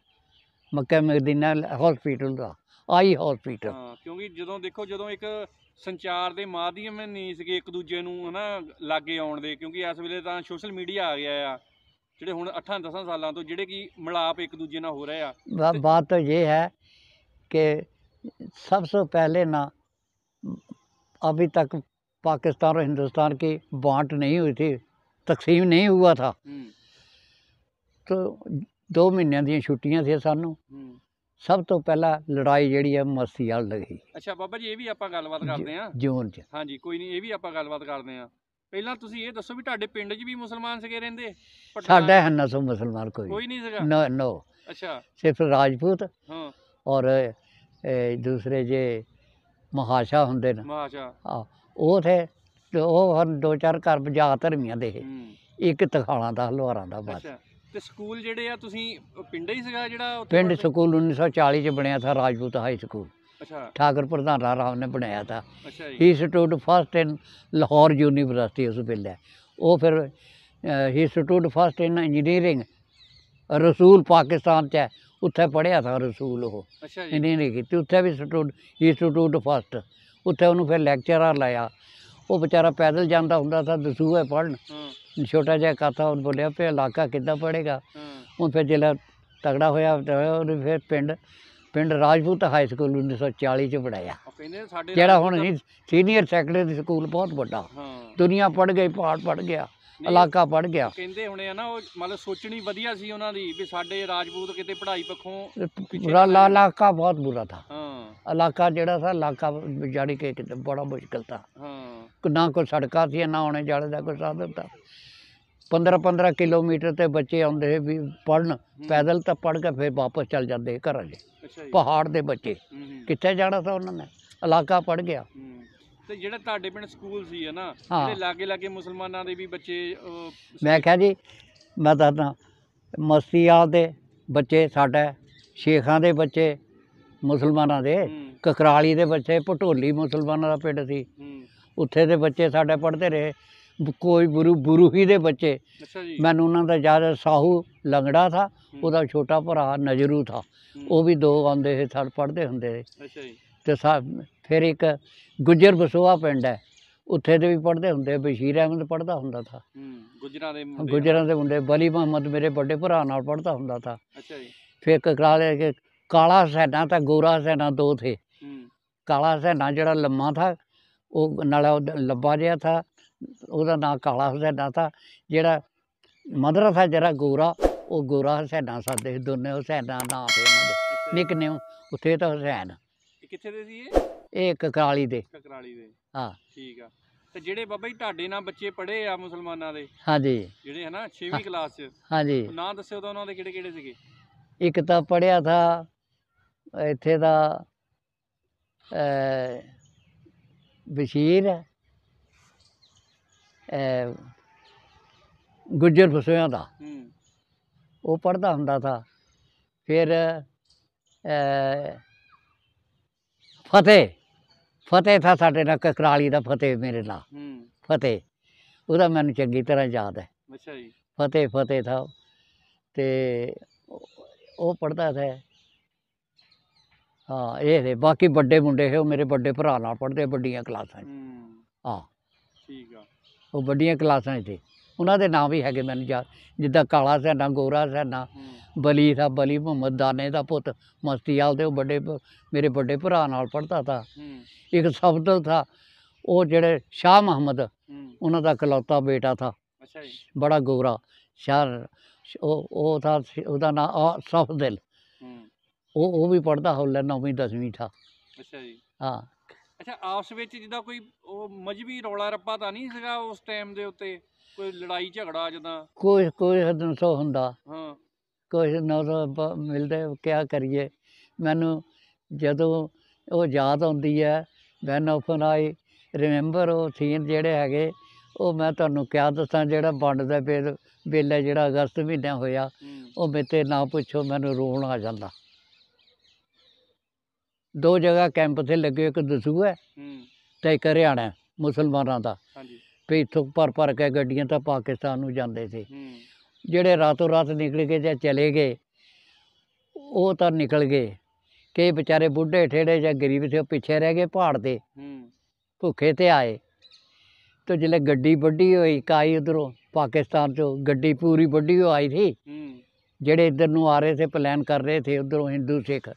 ਮੱਕਾ ਮਦੀਨਾ ਹਸਪੀਟਲ ਦਾ ਆਈ ਹਸਪੀਟਲ ਹਾਂ ਕਿਉਂਕਿ ਜਦੋਂ ਦੇਖੋ ਜਦੋਂ ਇੱਕ ਸੰਚਾਰ ਦੇ ਮਾਧਿਅਮ ਨਹੀਂ ਸੀਗੇ ਇੱਕ ਦੂਜੇ ਨੂੰ ਹਨਾ ਲਾਗੇ ਆਉਣ ਦੇ ਕਿਉਂਕਿ ਇਸ ਵੇਲੇ ਤਾਂ ਸੋਸ਼ਲ ਮੀਡੀਆ ਆ ਗਿਆ ਆ ਜਿਹੜੇ ਹੁਣ 8-10 ਸਾਲਾਂ ਤੋਂ ਜਿਹੜੇ ਕਿ ਮਿਲਾਪ ਇੱਕ ਦੂਜੇ ਨਾਲ ਹੋ ਰਹੇ ਆ ਬਾਤ ਤਾਂ ਇਹ ਹੈ ਕਿ ਸਭ ਤੋਂ ਪਹਿਲੇ ਨਾ ਅਭੀ ਤੱਕ ਪਾਕਿਸਤਾਨ और ਹਿੰਦੁਸਤਾਨ ਕੀ बांट ਨਹੀਂ ਹੋਈ ਸੀ ਤਕਸੀਮ ਨਹੀਂ ਹੋਇਆ ਥਾ ਤੋ 2 ਮਹੀਨਿਆਂ ਦੀਆਂ ਛੁੱਟੀਆਂ ਸੀ ਸਾਨੂੰ ਸਭ ਤੋਂ ਪਹਿਲਾਂ ਲੜਾਈ ਜਿਹੜੀ ਹੈ ਮਰਸੀ ਨਾਲ ਲਗੀ ਅੱਛਾ ਬਾਬਾ ਜੀ ਇਹ ਵੀ ਆਪਾਂ ਗੱਲਬਾਤ ਕਰਦੇ ਆਂ ਜੋਨ 'ਚ ਹਾਂਜੀ ਕੋਈ ਨਹੀਂ ਇਹ ਵੀ ਆਪਾਂ ਗੱਲਬਾਤ ਕਰਦੇ ਆਂ ਪਹਿਲਾਂ ਤੁਸੀਂ ਇਹ ਦੱਸੋ ਵੀ ਤੁਹਾਡੇ ਪਿੰਡ 'ਚ ਵੀ ਮੁਸਲਮਾਨ ਸਗੇ ਰਹਿੰਦੇ ਸਾਡਾ ਹੈ ਨਾ ਸੋ ਮੁਸਲਮਾਨ ਕੋਈ ਕੋਈ ਨਹੀਂ ਸਗਾ ਨੋ ਨੋ ਅੱਛਾ ਸਿਰਫ ਰਾਜਪੂਤ ਹਾਂ ਔਰ ਦੂਸਰੇ ਜੇ ਮਹਾਸ਼ਾ ਹੁੰਦੇ ਨੇ ਮਹਾਸ਼ਾ ਹਾਂ ਉਹ ਤੇ ਉਹ ਦੋ ਚਾਰ ਘਰ ਬਜਾ ਧਰਮੀਆਂ ਦੇ ਇੱਕ ਤਖਾਲਾਂ ਦਾ ਹਲਵਾਰਾਂ ਦਾ ਬਸ ਤੇ ਸਕੂਲ ਜਿਹੜੇ ਆ ਤੁਸੀਂ ਪਿੰਡ ਹੀ ਸੀਗਾ ਜਿਹੜਾ ਪਿੰਡ ਸਕੂਲ 1940 ਚ ਬਣਿਆ ਥਾ ਰਾਜਪੂਤ ਹਾਈ ਸਕੂਲ ਅੱਛਾ ਠਾਕਰ ਪ੍ਰਧਾਨ ਰਾਮ ਨੇ ਬਣਾਇਆ ਥਾ ਅੱਛਾ ਜੀ institute first in Lahore university ਉਸ ਵੇਲੇ ਉਹ ਫਿਰ institute first in engineering Rasul Pakistan ਚ ਉੱਥੇ ਪੜਿਆ ਥਾ ਰਸੂਲ ਉਹ ਅੱਛਾ ਜੀ ਇੰਜੀਨੀਅਰਿੰਗ ਕੀਤੀ ਉੱਥੇ ਵੀ ਇੰਸਟੀਟਿਊਟ ਇੰਸਟੀਟਿਊਟ ਫਸਟ ਉੱਥੇ ਉਹਨੂੰ ਫਿਰ ਲੈਕਚਰਰ ਲਾਇਆ ਉਹ ਵਿਚਾਰਾ ਪੈਦਲ ਜਾਂਦਾ ਹੁੰਦਾ ਤਾਂ ਦਸੂ ਪੜਨ ਛੋਟਾ ਜਿਹਾ ਕਾਥਾ ਉਹ ਬੋਲਿਆ ਪਿਆ ਇਲਾਕਾ ਕਿੱਦਾਂ ਪੜੇਗਾ ਉਹ ਫਿਰ ਜਿਹੜਾ ਤਗੜਾ ਹੋਇਆ ਉਹਨੇ ਫਿਰ ਪਿੰਡ ਪਿੰਡ ਰਾਜਪੂਤ ਹਾਈ ਸਕੂਲ 1940 ਚ ਪੜਾਇਆ ਜਿਹੜਾ ਹੁਣ ਸੀਨੀਅਰ ਸੈਕੰਡਰੀ ਸਕੂਲ ਬਹੁਤ ਵੱਡਾ ਦੁਨੀਆ ਪੜ ਗਈ ਪਹਾੜ ਪੜ ਗਿਆ ਇਲਾਕਾ ਪੜ ਗਿਆ ਕਹਿੰਦੇ ਹੁਣੇ ਆ ਨਾ ਉਹ ਮਤਲਬ ਸੋਚਣੀ ਵਧੀਆ ਸੀ ਉਹਨਾਂ ਦੀ ਵੀ ਸਾਡੇ ਰਾਜਪੂਤ ਕਿਤੇ ਪੜ੍ਹਾਈ ਪੱਖੋਂ ਬੁਰਾ ਨਾ ਇਲਾਕਾ ਬਹੁਤ ਬੁਰਾ ਥਾ ਹਾਂ ਇਲਾਕਾ ਜਿਹੜਾ ਸਾ ਇਲਾਕਾ ਜਾਣੀ ਕਿ ਕਿਤੇ ਬੜਾ ਮੁਸ਼ਕਲ ਥਾ ਹਾਂ ਨਾ ਕੋਈ ਸੜਕਾਂ ਸੀ ਨਾ ਆਉਣੇ ਜਾਣੇ ਦਾ ਕੋਈ ਸਾਧਨ ਥਾ 15 15 ਕਿਲੋਮੀਟਰ ਤੇ ਬੱਚੇ ਆਉਂਦੇ ਵੀ ਪੜਨ ਪੈਦਲ ਤਾਂ ਪੜ ਕੇ ਫੇਰ ਵਾਪਸ ਚਲ ਜਾਂਦੇ ਘਰਾਂ ਦੇ ਅੱਛਾ ਪਹਾੜ ਦੇ ਬੱਚੇ ਕਿੱਥੇ ਜਾਣਾ ਸੀ ਉਹਨਾਂ ਨੇ ਇਲਾਕਾ ਪੜ ਗਿਆ ਤੇ ਜਿਹੜਾ ਤੁਹਾਡੇ ਪਿੰਡ ਸਕੂਲ ਸੀ ਹੈ ਨਾ ਜਿਹੜੇ ਲਾਗੇ ਲਾਗੇ ਮੁਸਲਮਾਨਾਂ ਦੇ ਵੀ ਬੱਚੇ ਮੈਂ ਕਿਹਾ ਜੀ ਮੈਂ ਦੱਸਦਾ ਮਸਤੀਆ ਦੇ ਬੱਚੇ ਸਾਡੇ ਸ਼ੇਖਾਂ ਦੇ ਬੱਚੇ ਮੁਸਲਮਾਨਾਂ ਦੇ ਕਕਰਾਲੀ ਦੇ ਬੱਚੇ ਪਟੋਲੀ ਮੁਸਲਮਾਨਾਂ ਦਾ ਪਿੰਡ ਸੀ ਉੱਥੇ ਦੇ ਬੱਚੇ ਸਾਡੇ ਪੜ੍ਹਦੇ ਰਹੇ ਕੋਈ ਬੁਰੂ ਬੁਰੂ ਹੀ ਦੇ ਬੱਚੇ ਮੈਨੂੰ ਉਹਨਾਂ ਦਾ ਯਾਦ ਸਾਹੂ ਲੰਗੜਾ ਥਾ ਉਹਦਾ ਛੋਟਾ ਭਰਾ ਨਜਰੂ ਥਾ ਉਹ ਵੀ ਦੋ ਆਉਂਦੇ ਸੀ ਸਾਡੇ ਪੜ੍ਹਦੇ ਹੁੰਦੇ ਸੀ ਅੱਛਾ ਜੀ ਤੇ ਸਾ ਫਿਰ ਇੱਕ ਗੁੱਜਰ ਬਸੋਆ ਪਿੰਡ ਹੈ ਉੱਥੇ ਦੇ ਵੀ ਪੜਦੇ ਹੁੰਦੇ ਬਸ਼ੀਰ ਅਹਿਮਦ ਪੜਦਾ ਹੁੰਦਾ ਥਾ ਗੁਜਰਾਂ ਦੇ ਮੁੰਡੇ ਗੁਜਰਾਂ ਦੇ ਮੁੰਡੇ ਬਲੀ ਮੁਹੰਮਦ ਮੇਰੇ ਵੱਡੇ ਭਰਾ ਨਾਲ ਪੜਦਾ ਹੁੰਦਾ ਥਾ ਅੱਛਾ ਜੀ ਫਿਰ ਕਕਰਾ ਲੈ ਕੇ ਕਾਲਾ ਸੈਨਾ ਤਾਂ ਗੋਰਾ ਸੈਨਾ ਦੋ ਥੇ ਕਾਲਾ ਸੈਨਾ ਜਿਹੜਾ ਲੰਮਾ ਥਾ ਉਹ ਨਾਲਾ ਲੰਬਾ ਜਿਹਾ ਥਾ ਉਹਦਾ ਨਾਂ ਕਾਲਾ ਸੈਨਾ ਥਾ ਜਿਹੜਾ ਮਦਰਾ ਥਾ ਜਿਹੜਾ ਗੋਰਾ ਉਹ ਗੋਰਾ ਸੈਨਾ ਸਾਡੇ ਦੋਨੇ ਸੈਨਾ ਨਾਂ ਤੇ ਉਹਨਾਂ ਦੇ ਨਿਕਨੇ ਉੱਥੇ ਤਾਂ ਹਸੈਨ ਕਿੱਥੇ ਦੇ ਸੀ ਇਹ ਇਹ ਕਕਰਾਲੀ ਦੇ ਕਕਰਾਲੀ ਦੇ ਹਾਂ ਠੀਕ ਆ ਤੇ ਜਿਹੜੇ ਬਾਬਾ ਜੀ ਤੁਹਾਡੇ ਨਾਲ ਬੱਚੇ ਪੜ੍ਹੇ ਆ ਮੁਸਲਮਾਨਾਂ ਦੇ ਹਾਂਜੀ ਜਿਹੜੇ ਹਨਾ 6ਵੀਂ ਕਲਾਸ ਚ ਹਾਂਜੀ ਨਾਂ ਦੱਸਿਓ ਤਾਂ ਉਹਨਾਂ ਦੇ ਕਿਹੜੇ ਕਿਹੜੇ ਸੀਗੇ ਇੱਕ ਤਾਂ ਪੜਿਆ ਥਾ ਇੱਥੇ ਦਾ ਬਸ਼ੀਰ ਗੁੱਜਰ ਫਸਿਆਂ ਦਾ ਉਹ ਪੜਦਾ ਹੁੰਦਾ ਥਾ ਫਿਰ ਫਤਿਹ ਫਤਿਹ ਥਾ ਸਾਡੇ ਨਾਲ ਕਕਰਾਲੀ ਦਾ ਫਤਿਹ ਮੇਰੇ ਨਾਲ ਫਤਿਹ ਉਹਦਾ ਮੈਨੂੰ ਚੰਗੀ ਤਰ੍ਹਾਂ ਯਾਦ ਹੈ ਅੱਛਾ ਜੀ ਫਤਿਹ ਫਤਿਹ ਥਾ ਤੇ ਉਹ ਪੜਦਾ ਥਾ ਹਾਂ ਇਹ ਦੇ ਬਾਕੀ ਵੱਡੇ ਮੁੰਡੇ ਹੋ ਮੇਰੇ ਵੱਡੇ ਭਰਾ ਨਾਲ ਪੜਦੇ ਵੱਡੀਆਂ ਕਲਾਸਾਂ ਹਾਂ ਠੀਕ ਆ ਉਹ ਵੱਡੀਆਂ ਕਲਾਸਾਂ ਇੱਥੇ ਉਹਨਾਂ ਦੇ ਨਾਮ ਵੀ ਹੈਗੇ ਮੈਨੂੰ ਯਾਦ ਜਿੱਦਾਂ ਕਾਲਾ ਸੈਨਾ ਗੋਰਾ ਸੈਨਾ ਬਲੀ ਦਾ ਬਲੀ ਮੁਹੰਮਦ ਦਾਨੇ ਦਾ ਪੁੱਤ ਮਸਤੀਆਲ ਦੇ ਉਹ ਵੱਡੇ ਮੇਰੇ ਵੱਡੇ ਭਰਾ ਨਾਲ ਪੜਦਾ ਤਾ ਇੱਕ ਸਬਦ ਥਾ ਉਹ ਜਿਹੜੇ ਸ਼ਾਹ ਮੁਹੰਮਦ ਉਹਨਾਂ ਦਾ ਇਕਲੌਤਾ ਬੇਟਾ ਥਾ ਅੱਛਾ ਜੀ ਬੜਾ ਗੋਰਾ ਸ਼ਾਹ ਉਹ ਉਹ ਥਾ ਉਹਦਾ ਨਾਮ ਸਫਦਿਲ ਉਹ ਉਹ ਵੀ ਪੜਦਾ ਲੈ 9ਵੀਂ 10ਵੀਂ ਥਾ ਅੱਛਾ ਜੀ ਹਾਂ ਅੱਛਾ ਆਪਸ ਵਿੱਚ ਜਿੱਦਾਂ ਕੋਈ ਉਹ ਮਜਬੀ ਰੌਲਾ ਰੱਪਾ ਤਾਂ ਨਹੀਂ ਸੀਗਾ ਉਸ ਟਾਈਮ ਦੇ ਉੱਤੇ ਕੋਈ ਲੜਾਈ ਝਗੜਾ ਜਦਾਂ ਕੋਈ ਕੋਈ ਹਦਨ ਸੋ ਹੁੰਦਾ ਹਾਂ ਕੋਈ ਨਾ ਮਿਲਦੇ ਕਿਆ ਕਰੀਏ ਮੈਨੂੰ ਜਦੋਂ ਉਹ ਯਾਦ ਆਉਂਦੀ ਹੈ ਵੈਨ ਆਫਨ ਆਈ ਰਿਮੈਂਬਰ ਉਹ ਥੀਨ ਜਿਹੜੇ ਹੈਗੇ ਉਹ ਮੈਂ ਤੁਹਾਨੂੰ ਕਿਆ ਦੱਸਾਂ ਜਿਹੜਾ ਵੰਡ ਦਾ ਵੇਲ ਵੇਲਾ ਜਿਹੜਾ ਅਗਸਤ ਮਹੀਨਾ ਹੋਇਆ ਉਹ ਮੇਤੇ ਨਾ ਪੁੱਛੋ ਮੈਨੂੰ ਰੋਣ ਆ ਜਾਂਦਾ ਦੋ ਜਗ੍ਹਾ ਕੈਂਪ ਤੇ ਲੱਗੇ ਇੱਕ ਦਸੂ ਹੈ ਤੇ ਇੱਕ ਹਰਿਆਣਾ ਮੁਸਲਮਾਨਾਂ ਦਾ ਹਾਂਜੀ ਵੀ ਇੱਥੋਂ ਭਰ ਭਰ ਕੇ ਗੱਡੀਆਂ ਤਾਂ ਪਾਕਿਸਤਾਨ ਨੂੰ ਜਾਂਦੇ ਸੀ ਜਿਹੜੇ ਰਾਤੋਂ ਰਾਤ ਨਿਕਲ ਕੇ ਜਾਂ ਚਲੇ ਗਏ ਉਹ ਤਾਂ ਨਿਕਲ ਗਏ ਕਈ ਵਿਚਾਰੇ ਬੁੱਢੇ ਠੇੜੇ ਜਾਂ ਗਰੀਬ ਸੀ ਉਹ ਪਿੱਛੇ ਰਹਿ ਗਏ ਪਹਾੜ ਤੇ ਭੁੱਖੇ ਤੇ ਆਏ ਤੇ ਜਿਹੜੇ ਗੱਡੀ ਵੱਡੀ ਹੋਈ ਕਾਈ ਉਧਰੋਂ ਪਾਕਿਸਤਾਨ ਚੋਂ ਗੱਡੀ ਪੂਰੀ ਵੱਡੀ ਹੋ ਆਈ ਸੀ ਜਿਹੜੇ ਇੱਧਰ ਨੂੰ ਆ ਰਹੇ ਸੀ ਪਲਾਨ ਕਰ ਰਹੇ ਸੀ ਉਧਰੋਂ ਹਿੰਦੂ ਸਿੱਖ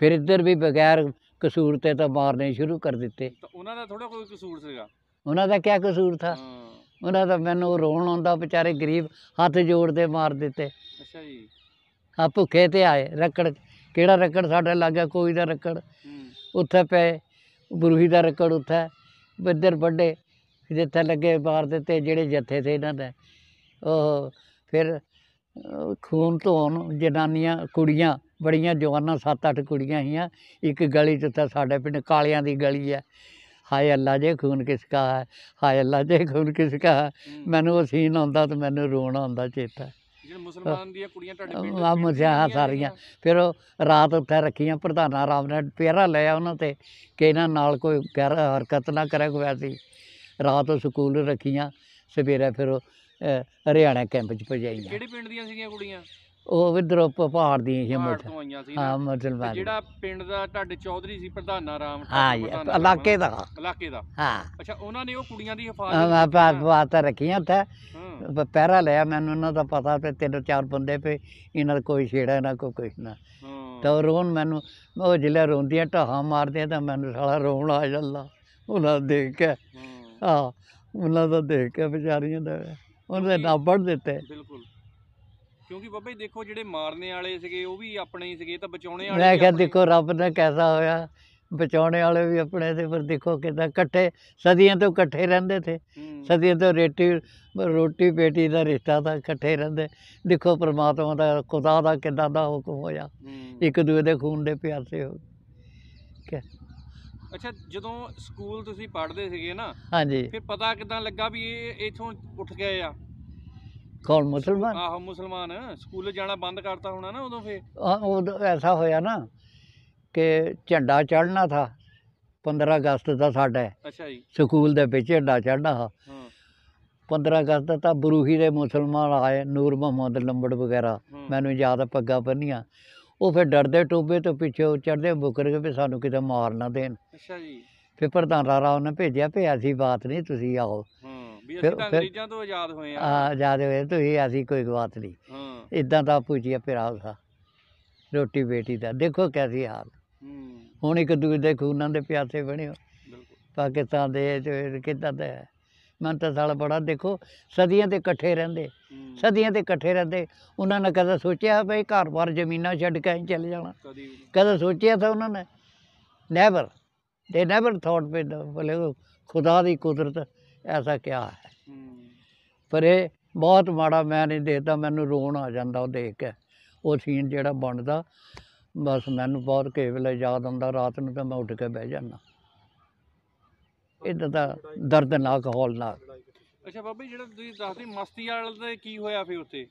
ਫਿਰ ਇੱਧਰ ਵੀ ਬਗੈਰ ਕਸੂਰ ਤੇ ਤਾਂ ਮਾਰਨੇ ਸ਼ੁਰੂ ਕਰ ਦਿੱਤੇ ਉਹਨਾਂ ਦਾ ਥੋੜਾ ਕੋਈ ਕਸੂਰ ਸੀਗਾ ਉਹਨਾਂ ਦਾ ਕੀ ਕਸੂਰ ਥਾ ਉਹਨਾਂ ਦਾ ਮੈਨੂੰ ਰੋਣ ਆਉਂਦਾ ਵਿਚਾਰੇ ਗਰੀਬ ਹੱਥ ਜੋੜ ਦੇ ਮਾਰ ਦਿੱਤੇ ਅੱਛਾ ਜੀ ਆ ਭੁੱਖੇ ਤੇ ਆਏ ਰਕੜ ਕਿਹੜਾ ਰਕੜ ਸਾਡੇ ਲੱਗਿਆ ਕੋਈ ਦਾ ਰਕੜ ਉੱਥੇ ਪਏ ਬਰੂਹੀ ਦਾ ਰਕੜ ਉੱਥੇ ਬੱਦਰ ਵੱਡੇ ਜਿੱਥੇ ਲੱਗੇ ਮਾਰ ਦਿੱਤੇ ਜਿਹੜੇ ਜੱਥੇ ਤੇ ਇਹਨਾਂ ਦਾ ਉਹ ਫਿਰ ਖੂਨ ਧੋਣ ਜਨਾਨੀਆਂ ਕੁੜੀਆਂ ਬੜੀਆਂ ਜਵਾਨਾਂ 7-8 ਕੁੜੀਆਂ ਹੀਆਂ ਇੱਕ ਗਲੀ 'ਚ ਤਾਂ ਸਾਡੇ ਪਿੰਡ ਕਾਲਿਆਂ ਦੀ ਗਲੀ ਆ ਹਾਏ ਅੱਲਾ ਜੇ ਖੂਨ ਕਿਸ ਕਾ ਹੈ ਹਾਏ ਅੱਲਾ ਜੇ ਖੂਨ ਕਿਸ ਕਾ ਹੈ ਮੈਨੂੰ ਉਹ ਸੀਨ ਆਉਂਦਾ ਤੇ ਮੈਨੂੰ ਰੋਣਾ ਆਉਂਦਾ ਚੇਤਾ ਜਿਹੜੇ ਮੁਸਲਮਾਨ ਦੀਆਂ ਕੁੜੀਆਂ ਤੁਹਾਡੇ ਪਿੰਡ ਆ ਸਾਰੀਆਂ ਫਿਰ ਉਹ ਰਾਤ ਉੱਥੇ ਰੱਖੀਆਂ ਪ੍ਰਧਾਨ ਆਰਾਮ ਨੇ ਪੇਰਾ ਲਿਆ ਉਹਨਾਂ ਤੇ ਕਿ ਇਹਨਾਂ ਨਾਲ ਕੋਈ ਗੈਰ ਹਰਕਤ ਨਾ ਕਰੇ ਕੋਈ ਐਸੀ ਰਾਤ ਉਹ ਸਕੂਲ ਰੱਖੀਆਂ ਸਵੇਰੇ ਫਿਰ ਹਰਿਆਣਾ ਕੈਂਪ 'ਚ ਭਜਾਈਆਂ ਕਿਹੜੇ ਪਿੰਡ ਦੀਆਂ ਸੀਗੀਆਂ ਕੁੜੀਆਂ ਉਹ ਇਧਰੋਂ ਪਹਾੜ ਦੀਆਂ ਸੀ ਪਹਾੜ ਹਾਂ ਤੇ ਜਿਹੜਾ ਪਿੰਡ ਦਾ ਤੁਹਾਡੇ ਚੌਧਰੀ ਸੀ ਪ੍ਰਧਾਨਾ ਰਾਮ ਹਾਂ ਜੀ, ਇਲਾਕੇ ਦਾ। ਇਲਾਕੇ ਦਾ ਹਾਂ ਅੱਛਾ ਉਹਨਾਂ ਨੇ ਉਹ ਕੁੜੀਆਂ ਦੀ ਮੈਂ ਹਿਫਾਜ਼ਤ ਕੀਤੀ। ਰੱਖੀਆਂ ਉੱਥੇ ਪਹਿਰਾ ਲਿਆ ਮੈਨੂੰ ਉਹਨਾਂ ਦਾ ਪਤਾ ਤੇ ਤਿੰਨ ਚਾਰ ਬੰਦੇ ਪਏ ਇਹਨਾਂ ਦਾ ਕੋਈ ਛੇੜਾ ਨਾ ਕੋਈ ਕੁਛ ਨਾ ਤਾਂ ਰੋਣ ਮੈਨੂੰ ਉਹ ਜਿਲੇ ਰੋਂਦੀਆਂ ਢਾਹਾਂ ਮਾਰਦੀਆਂ ਤਾਂ ਮੈਨੂੰ ਸਾਲਾ ਰੋਣ ਆ ਜਾਂਦਾ ਉਹਨਾਂ ਦੇਖ ਕੇ ਹਾਂ। ਉਹਨਾਂ ਦਾ ਦੇਖ ਕੇ ਵਿਚਾਰੀਆਂ ਦਾ ਉਹਨੇ ਨਾ ਪੜ ਦਿੱਤੇ ਬਿਲਕੁਲ ਕਿਉਂਕਿ ਬਾਬਾ ਜੀ ਦੇਖੋ ਜਿਹੜੇ ਮਾਰਨੇ ਵਾਲੇ ਸੀਗੇ ਉਹ ਵੀ ਆਪਣੇ ਹੀ ਸੀਗੇ ਇਹ ਤਾਂ ਬਚਾਉਣੇ ਵਾਲੇ ਮੈਂ ਕਿਹਾ ਦੇਖੋ ਰੱਬ ਨੇ ਕੈਸਾ ਹੋਇਆ ਬਚਾਉਣੇ ਵਾਲੇ ਵੀ ਆਪਣੇ ਤੇ ਫਿਰ ਦੇਖੋ ਕਿਦਾਂ ਇਕੱਠੇ ਸਦੀਆਂ ਤੋਂ ਇਕੱਠੇ ਰਹਿੰਦੇ ਥੇ ਸਦੀਆਂ ਤੋਂ ਰੇਟੀ ਰੋਟੀ ਪੇਟੀ ਦਾ ਰਿਸ਼ਤਾ ਤਾਂ ਇਕੱਠੇ ਰਹਿੰਦੇ ਦੇਖੋ ਪ੍ਰਮਾਤਮਾ ਦਾ ਖੁਦਾ ਦਾ ਕਿਦਾਂ ਦਾ ਹੁਕਮ ਹੋਇਆ ਇੱਕ ਦੂਜੇ ਦੇ ਖੂਨ ਦੇ ਪਿਆਸੇ ਹੋ ਅੱਛਾ ਜਦੋਂ ਸਕੂਲ ਤੁਸੀਂ ਪੜ੍ਹਦੇ ਸੀਗੇ ਨਾ ਹਾਂਜੀ ਫਿਰ ਪਤਾ ਕਿਦਾਂ ਲੱਗਾ ਵੀ ਇਹ ਇਥੋਂ ਉੱਠ ਗਏ ਆ ਕੌਣ ਮੁਸਲਮਾਨ ਆਹੋ ਮੁਸਲਮਾਨ ਸਕੂਲ ਜਾਣਾ ਬੰਦ ਕਰਤਾ ਹੋਣਾ ਨਾ ਉਦੋਂ ਫੇ ਉਹ ਐਸਾ ਹੋਇਆ ਨਾ ਕਿ ਝੰਡਾ ਚੜ੍ਹਨਾ ਥਾ 15 ਅਗਸਤ ਦਾ ਸਾਡਾ ਅੱਛਾ ਜੀ ਸਕੂਲ ਦੇ ਵਿੱਚ ਝੰਡਾ ਚੜਨਾ ਹਾਂ 15 ਅਗਸਤ ਤਾਂ ਬਰੂਹੀ ਦੇ ਮੁਸਲਮਾਨ ਆਏ ਨੂਰ ਮੁਹੰਮਦ ਲੰਬੜ ਵਗੈਰਾ ਮੈਨੂੰ ਯਾਦ ਪੱਗਾ ਪੰਨੀਆਂ ਉਹ ਫਿਰ ਡਰਦੇ ਟੋਬੇ ਤੋਂ ਪਿੱਛੇ ਚੜਦੇ ਬੁਕਰ ਕੇ ਵੀ ਸਾਨੂੰ ਕਿਤੇ ਮਾਰ ਨਾ ਦੇਣ ਅੱਛਾ ਜੀ ਫਿਰ ਪ੍ਰਧਾਨ ਰਾਰਾ ਉਹਨੇ ਭੇਜਿਆ ਭੇ ਸੀ ਬਾਤ ਨਹੀਂ ਤੁਸੀਂ ਆਓ ਵੀ ਅਸੀਂ ਤਾਂ ਅੰਗਰੇਜ਼ਾਂ ਤੋਂ ਆਜ਼ਾਦ ਹੋਏ ਆ ਹਾਂ ਆਜ਼ਾਦ ਹੋਏ ਤੁਸੀਂ ਅਸੀਂ ਕੋਈ ਗਵਾਤ ਨਹੀਂ ਹਾਂ ਇਦਾਂ ਤਾਂ ਪੁੱਛਿਆ ਪਿਰਾਉ ਸਾ ਰੋਟੀ ਬੇਟੀ ਦਾ ਦੇਖੋ ਕੈਸੀ ਹਾਲ ਹੂੰ ਹੁਣ ਇੱਕ ਦੂਜੇ ਦੇ ਖੂਨਾਂ ਦੇ ਪਿਆਸੇ ਬਣਿਓ ਬਿਲਕੁਲ ਪਾਕਿਸਤਾਨ ਦੇ ਚ ਕਿੱਦਾਂ ਦਾ ਮਨ ਤਾਂ ਸਾਲ ਬੜਾ ਦੇਖੋ ਸਦੀਆਂ ਤੇ ਇਕੱਠੇ ਰਹਿੰਦੇ ਸਦੀਆਂ ਤੇ ਇਕੱਠੇ ਰਹਿੰਦੇ ਉਹਨਾਂ ਨੇ ਕਦੇ ਸੋਚਿਆ ਭਈ ਘਰ-ਬਾਰ ਜ਼ਮੀਨਾਂ ਛੱਡ ਕੇ ਚੱਲ ਚਲੇ ਜਾਣਾ ਕਦੇ ਸੋਚਿਆ ਤਾਂ ਉਹਨਾਂ ਨੇ ਨੈਵਰ ਦੇ ਨੈਵਰ ਥੋਟ ਪੇ ਬਲੇ ਖੁਦਾ ਦੀ ਕੁਦਰਤ ਐਸਾ ਕਿਹਾ ਹੈ ਪਰ ਇਹ ਬਹੁਤ ਮਾੜਾ ਮੈਂ ਨਹੀਂ ਦੇਖਦਾ ਮੈਨੂੰ ਰੋਣ ਆ ਜਾਂਦਾ ਉਹ ਦੇਖ ਕੇ ਉਹ ਸੀਨ ਜਿਹੜਾ ਬਣਦਾ ਬਸ ਮੈਨੂੰ ਬਹੁਤ ਕਿਸੇ ਵੇਲੇ ਯਾਦ ਆਉਂਦਾ ਰਾਤ ਨੂੰ ਤਾਂ ਮੈਂ ਉੱਠ ਕੇ ਬਹਿ ਜਾਂਦਾ ਇਦਾਂ ਦਾ ਦਰਦਨਾਕ ਨਾਲ ਅੱਛਾ ਬਾਬਾ ਜਿਹੜਾ ਤੁਸੀਂ ਦੱਸਦੇ ਮਸਤੀ ਵਾਲਾ ਤੇ ਕੀ ਹੋਇਆ ਫੇ ਉੱਥੇ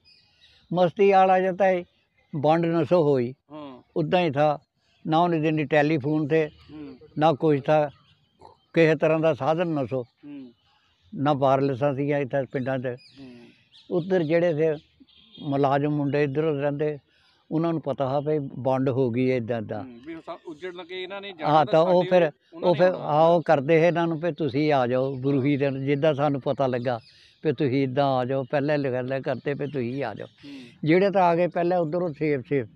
ਮਸਤੀ ਵਾਲਾ ਜਤਾ ਹੈ ਬੰਡ ਨਸੋ ਹੋਈ ਹਾਂ ਉਦਾਂ ਹੀ ਥਾ ਨਾ ਉਹਨੇ ਦਿਨ ਦੀ ਟੈਲੀਫੋਨ ਤੇ ਨਾ ਕੋਈ ਥਾ ਕਿਸੇ ਤਰ੍ਹਾਂ ਦਾ ਸਾਧਨ ਨਸੋ ਨਾ ਵਾਰਲਸਾਂ ਸੀ ਇੱਥੇ ਪਿੰਡਾਂ 'ਚ ਉੱਧਰ ਜਿਹੜੇ ਸੀ ਮੁਲਾਜ਼ਮ ਮੁੰਡੇ ਇੱਧਰ ਰਹਿੰਦੇ ਉਹਨਾਂ ਨੂੰ ਪਤਾ ਹਾ ਵੀ ਬੰਡ ਹੋ ਗਈ ਐ ਇਦਾਂ ਦਾ ਵੀ ਉੱਜੜ ਇਹਨਾਂ ਨੇ ਹਾਂ ਤਾਂ ਉਹ ਫਿਰ ਉਹ ਫਿਰ ਆਓ ਕਰਦੇ ਹੈ ਇਹਨਾਂ ਨੂੰ ਵੀ ਤੁਸੀਂ ਆ ਜਾਓ ਗੁਰੂ ਹੀ ਦੇ ਜਿੱਦਾਂ ਸਾਨੂੰ ਪਤਾ ਲੱਗਾ ਵੀ ਤੁਸੀਂ ਇਦਾਂ ਆ ਜਾਓ ਪਹਿਲੇ ਲਿਖ ਲੈ ਕਰਤੇ ਵੀ ਤੁਸੀਂ ਆ ਜਾਓ ਜਿਹੜੇ ਤਾਂ ਆ ਗਏ ਪਹਿਲਾਂ ਉਧਰੋਂ ਸੇਫ ਸੇਫ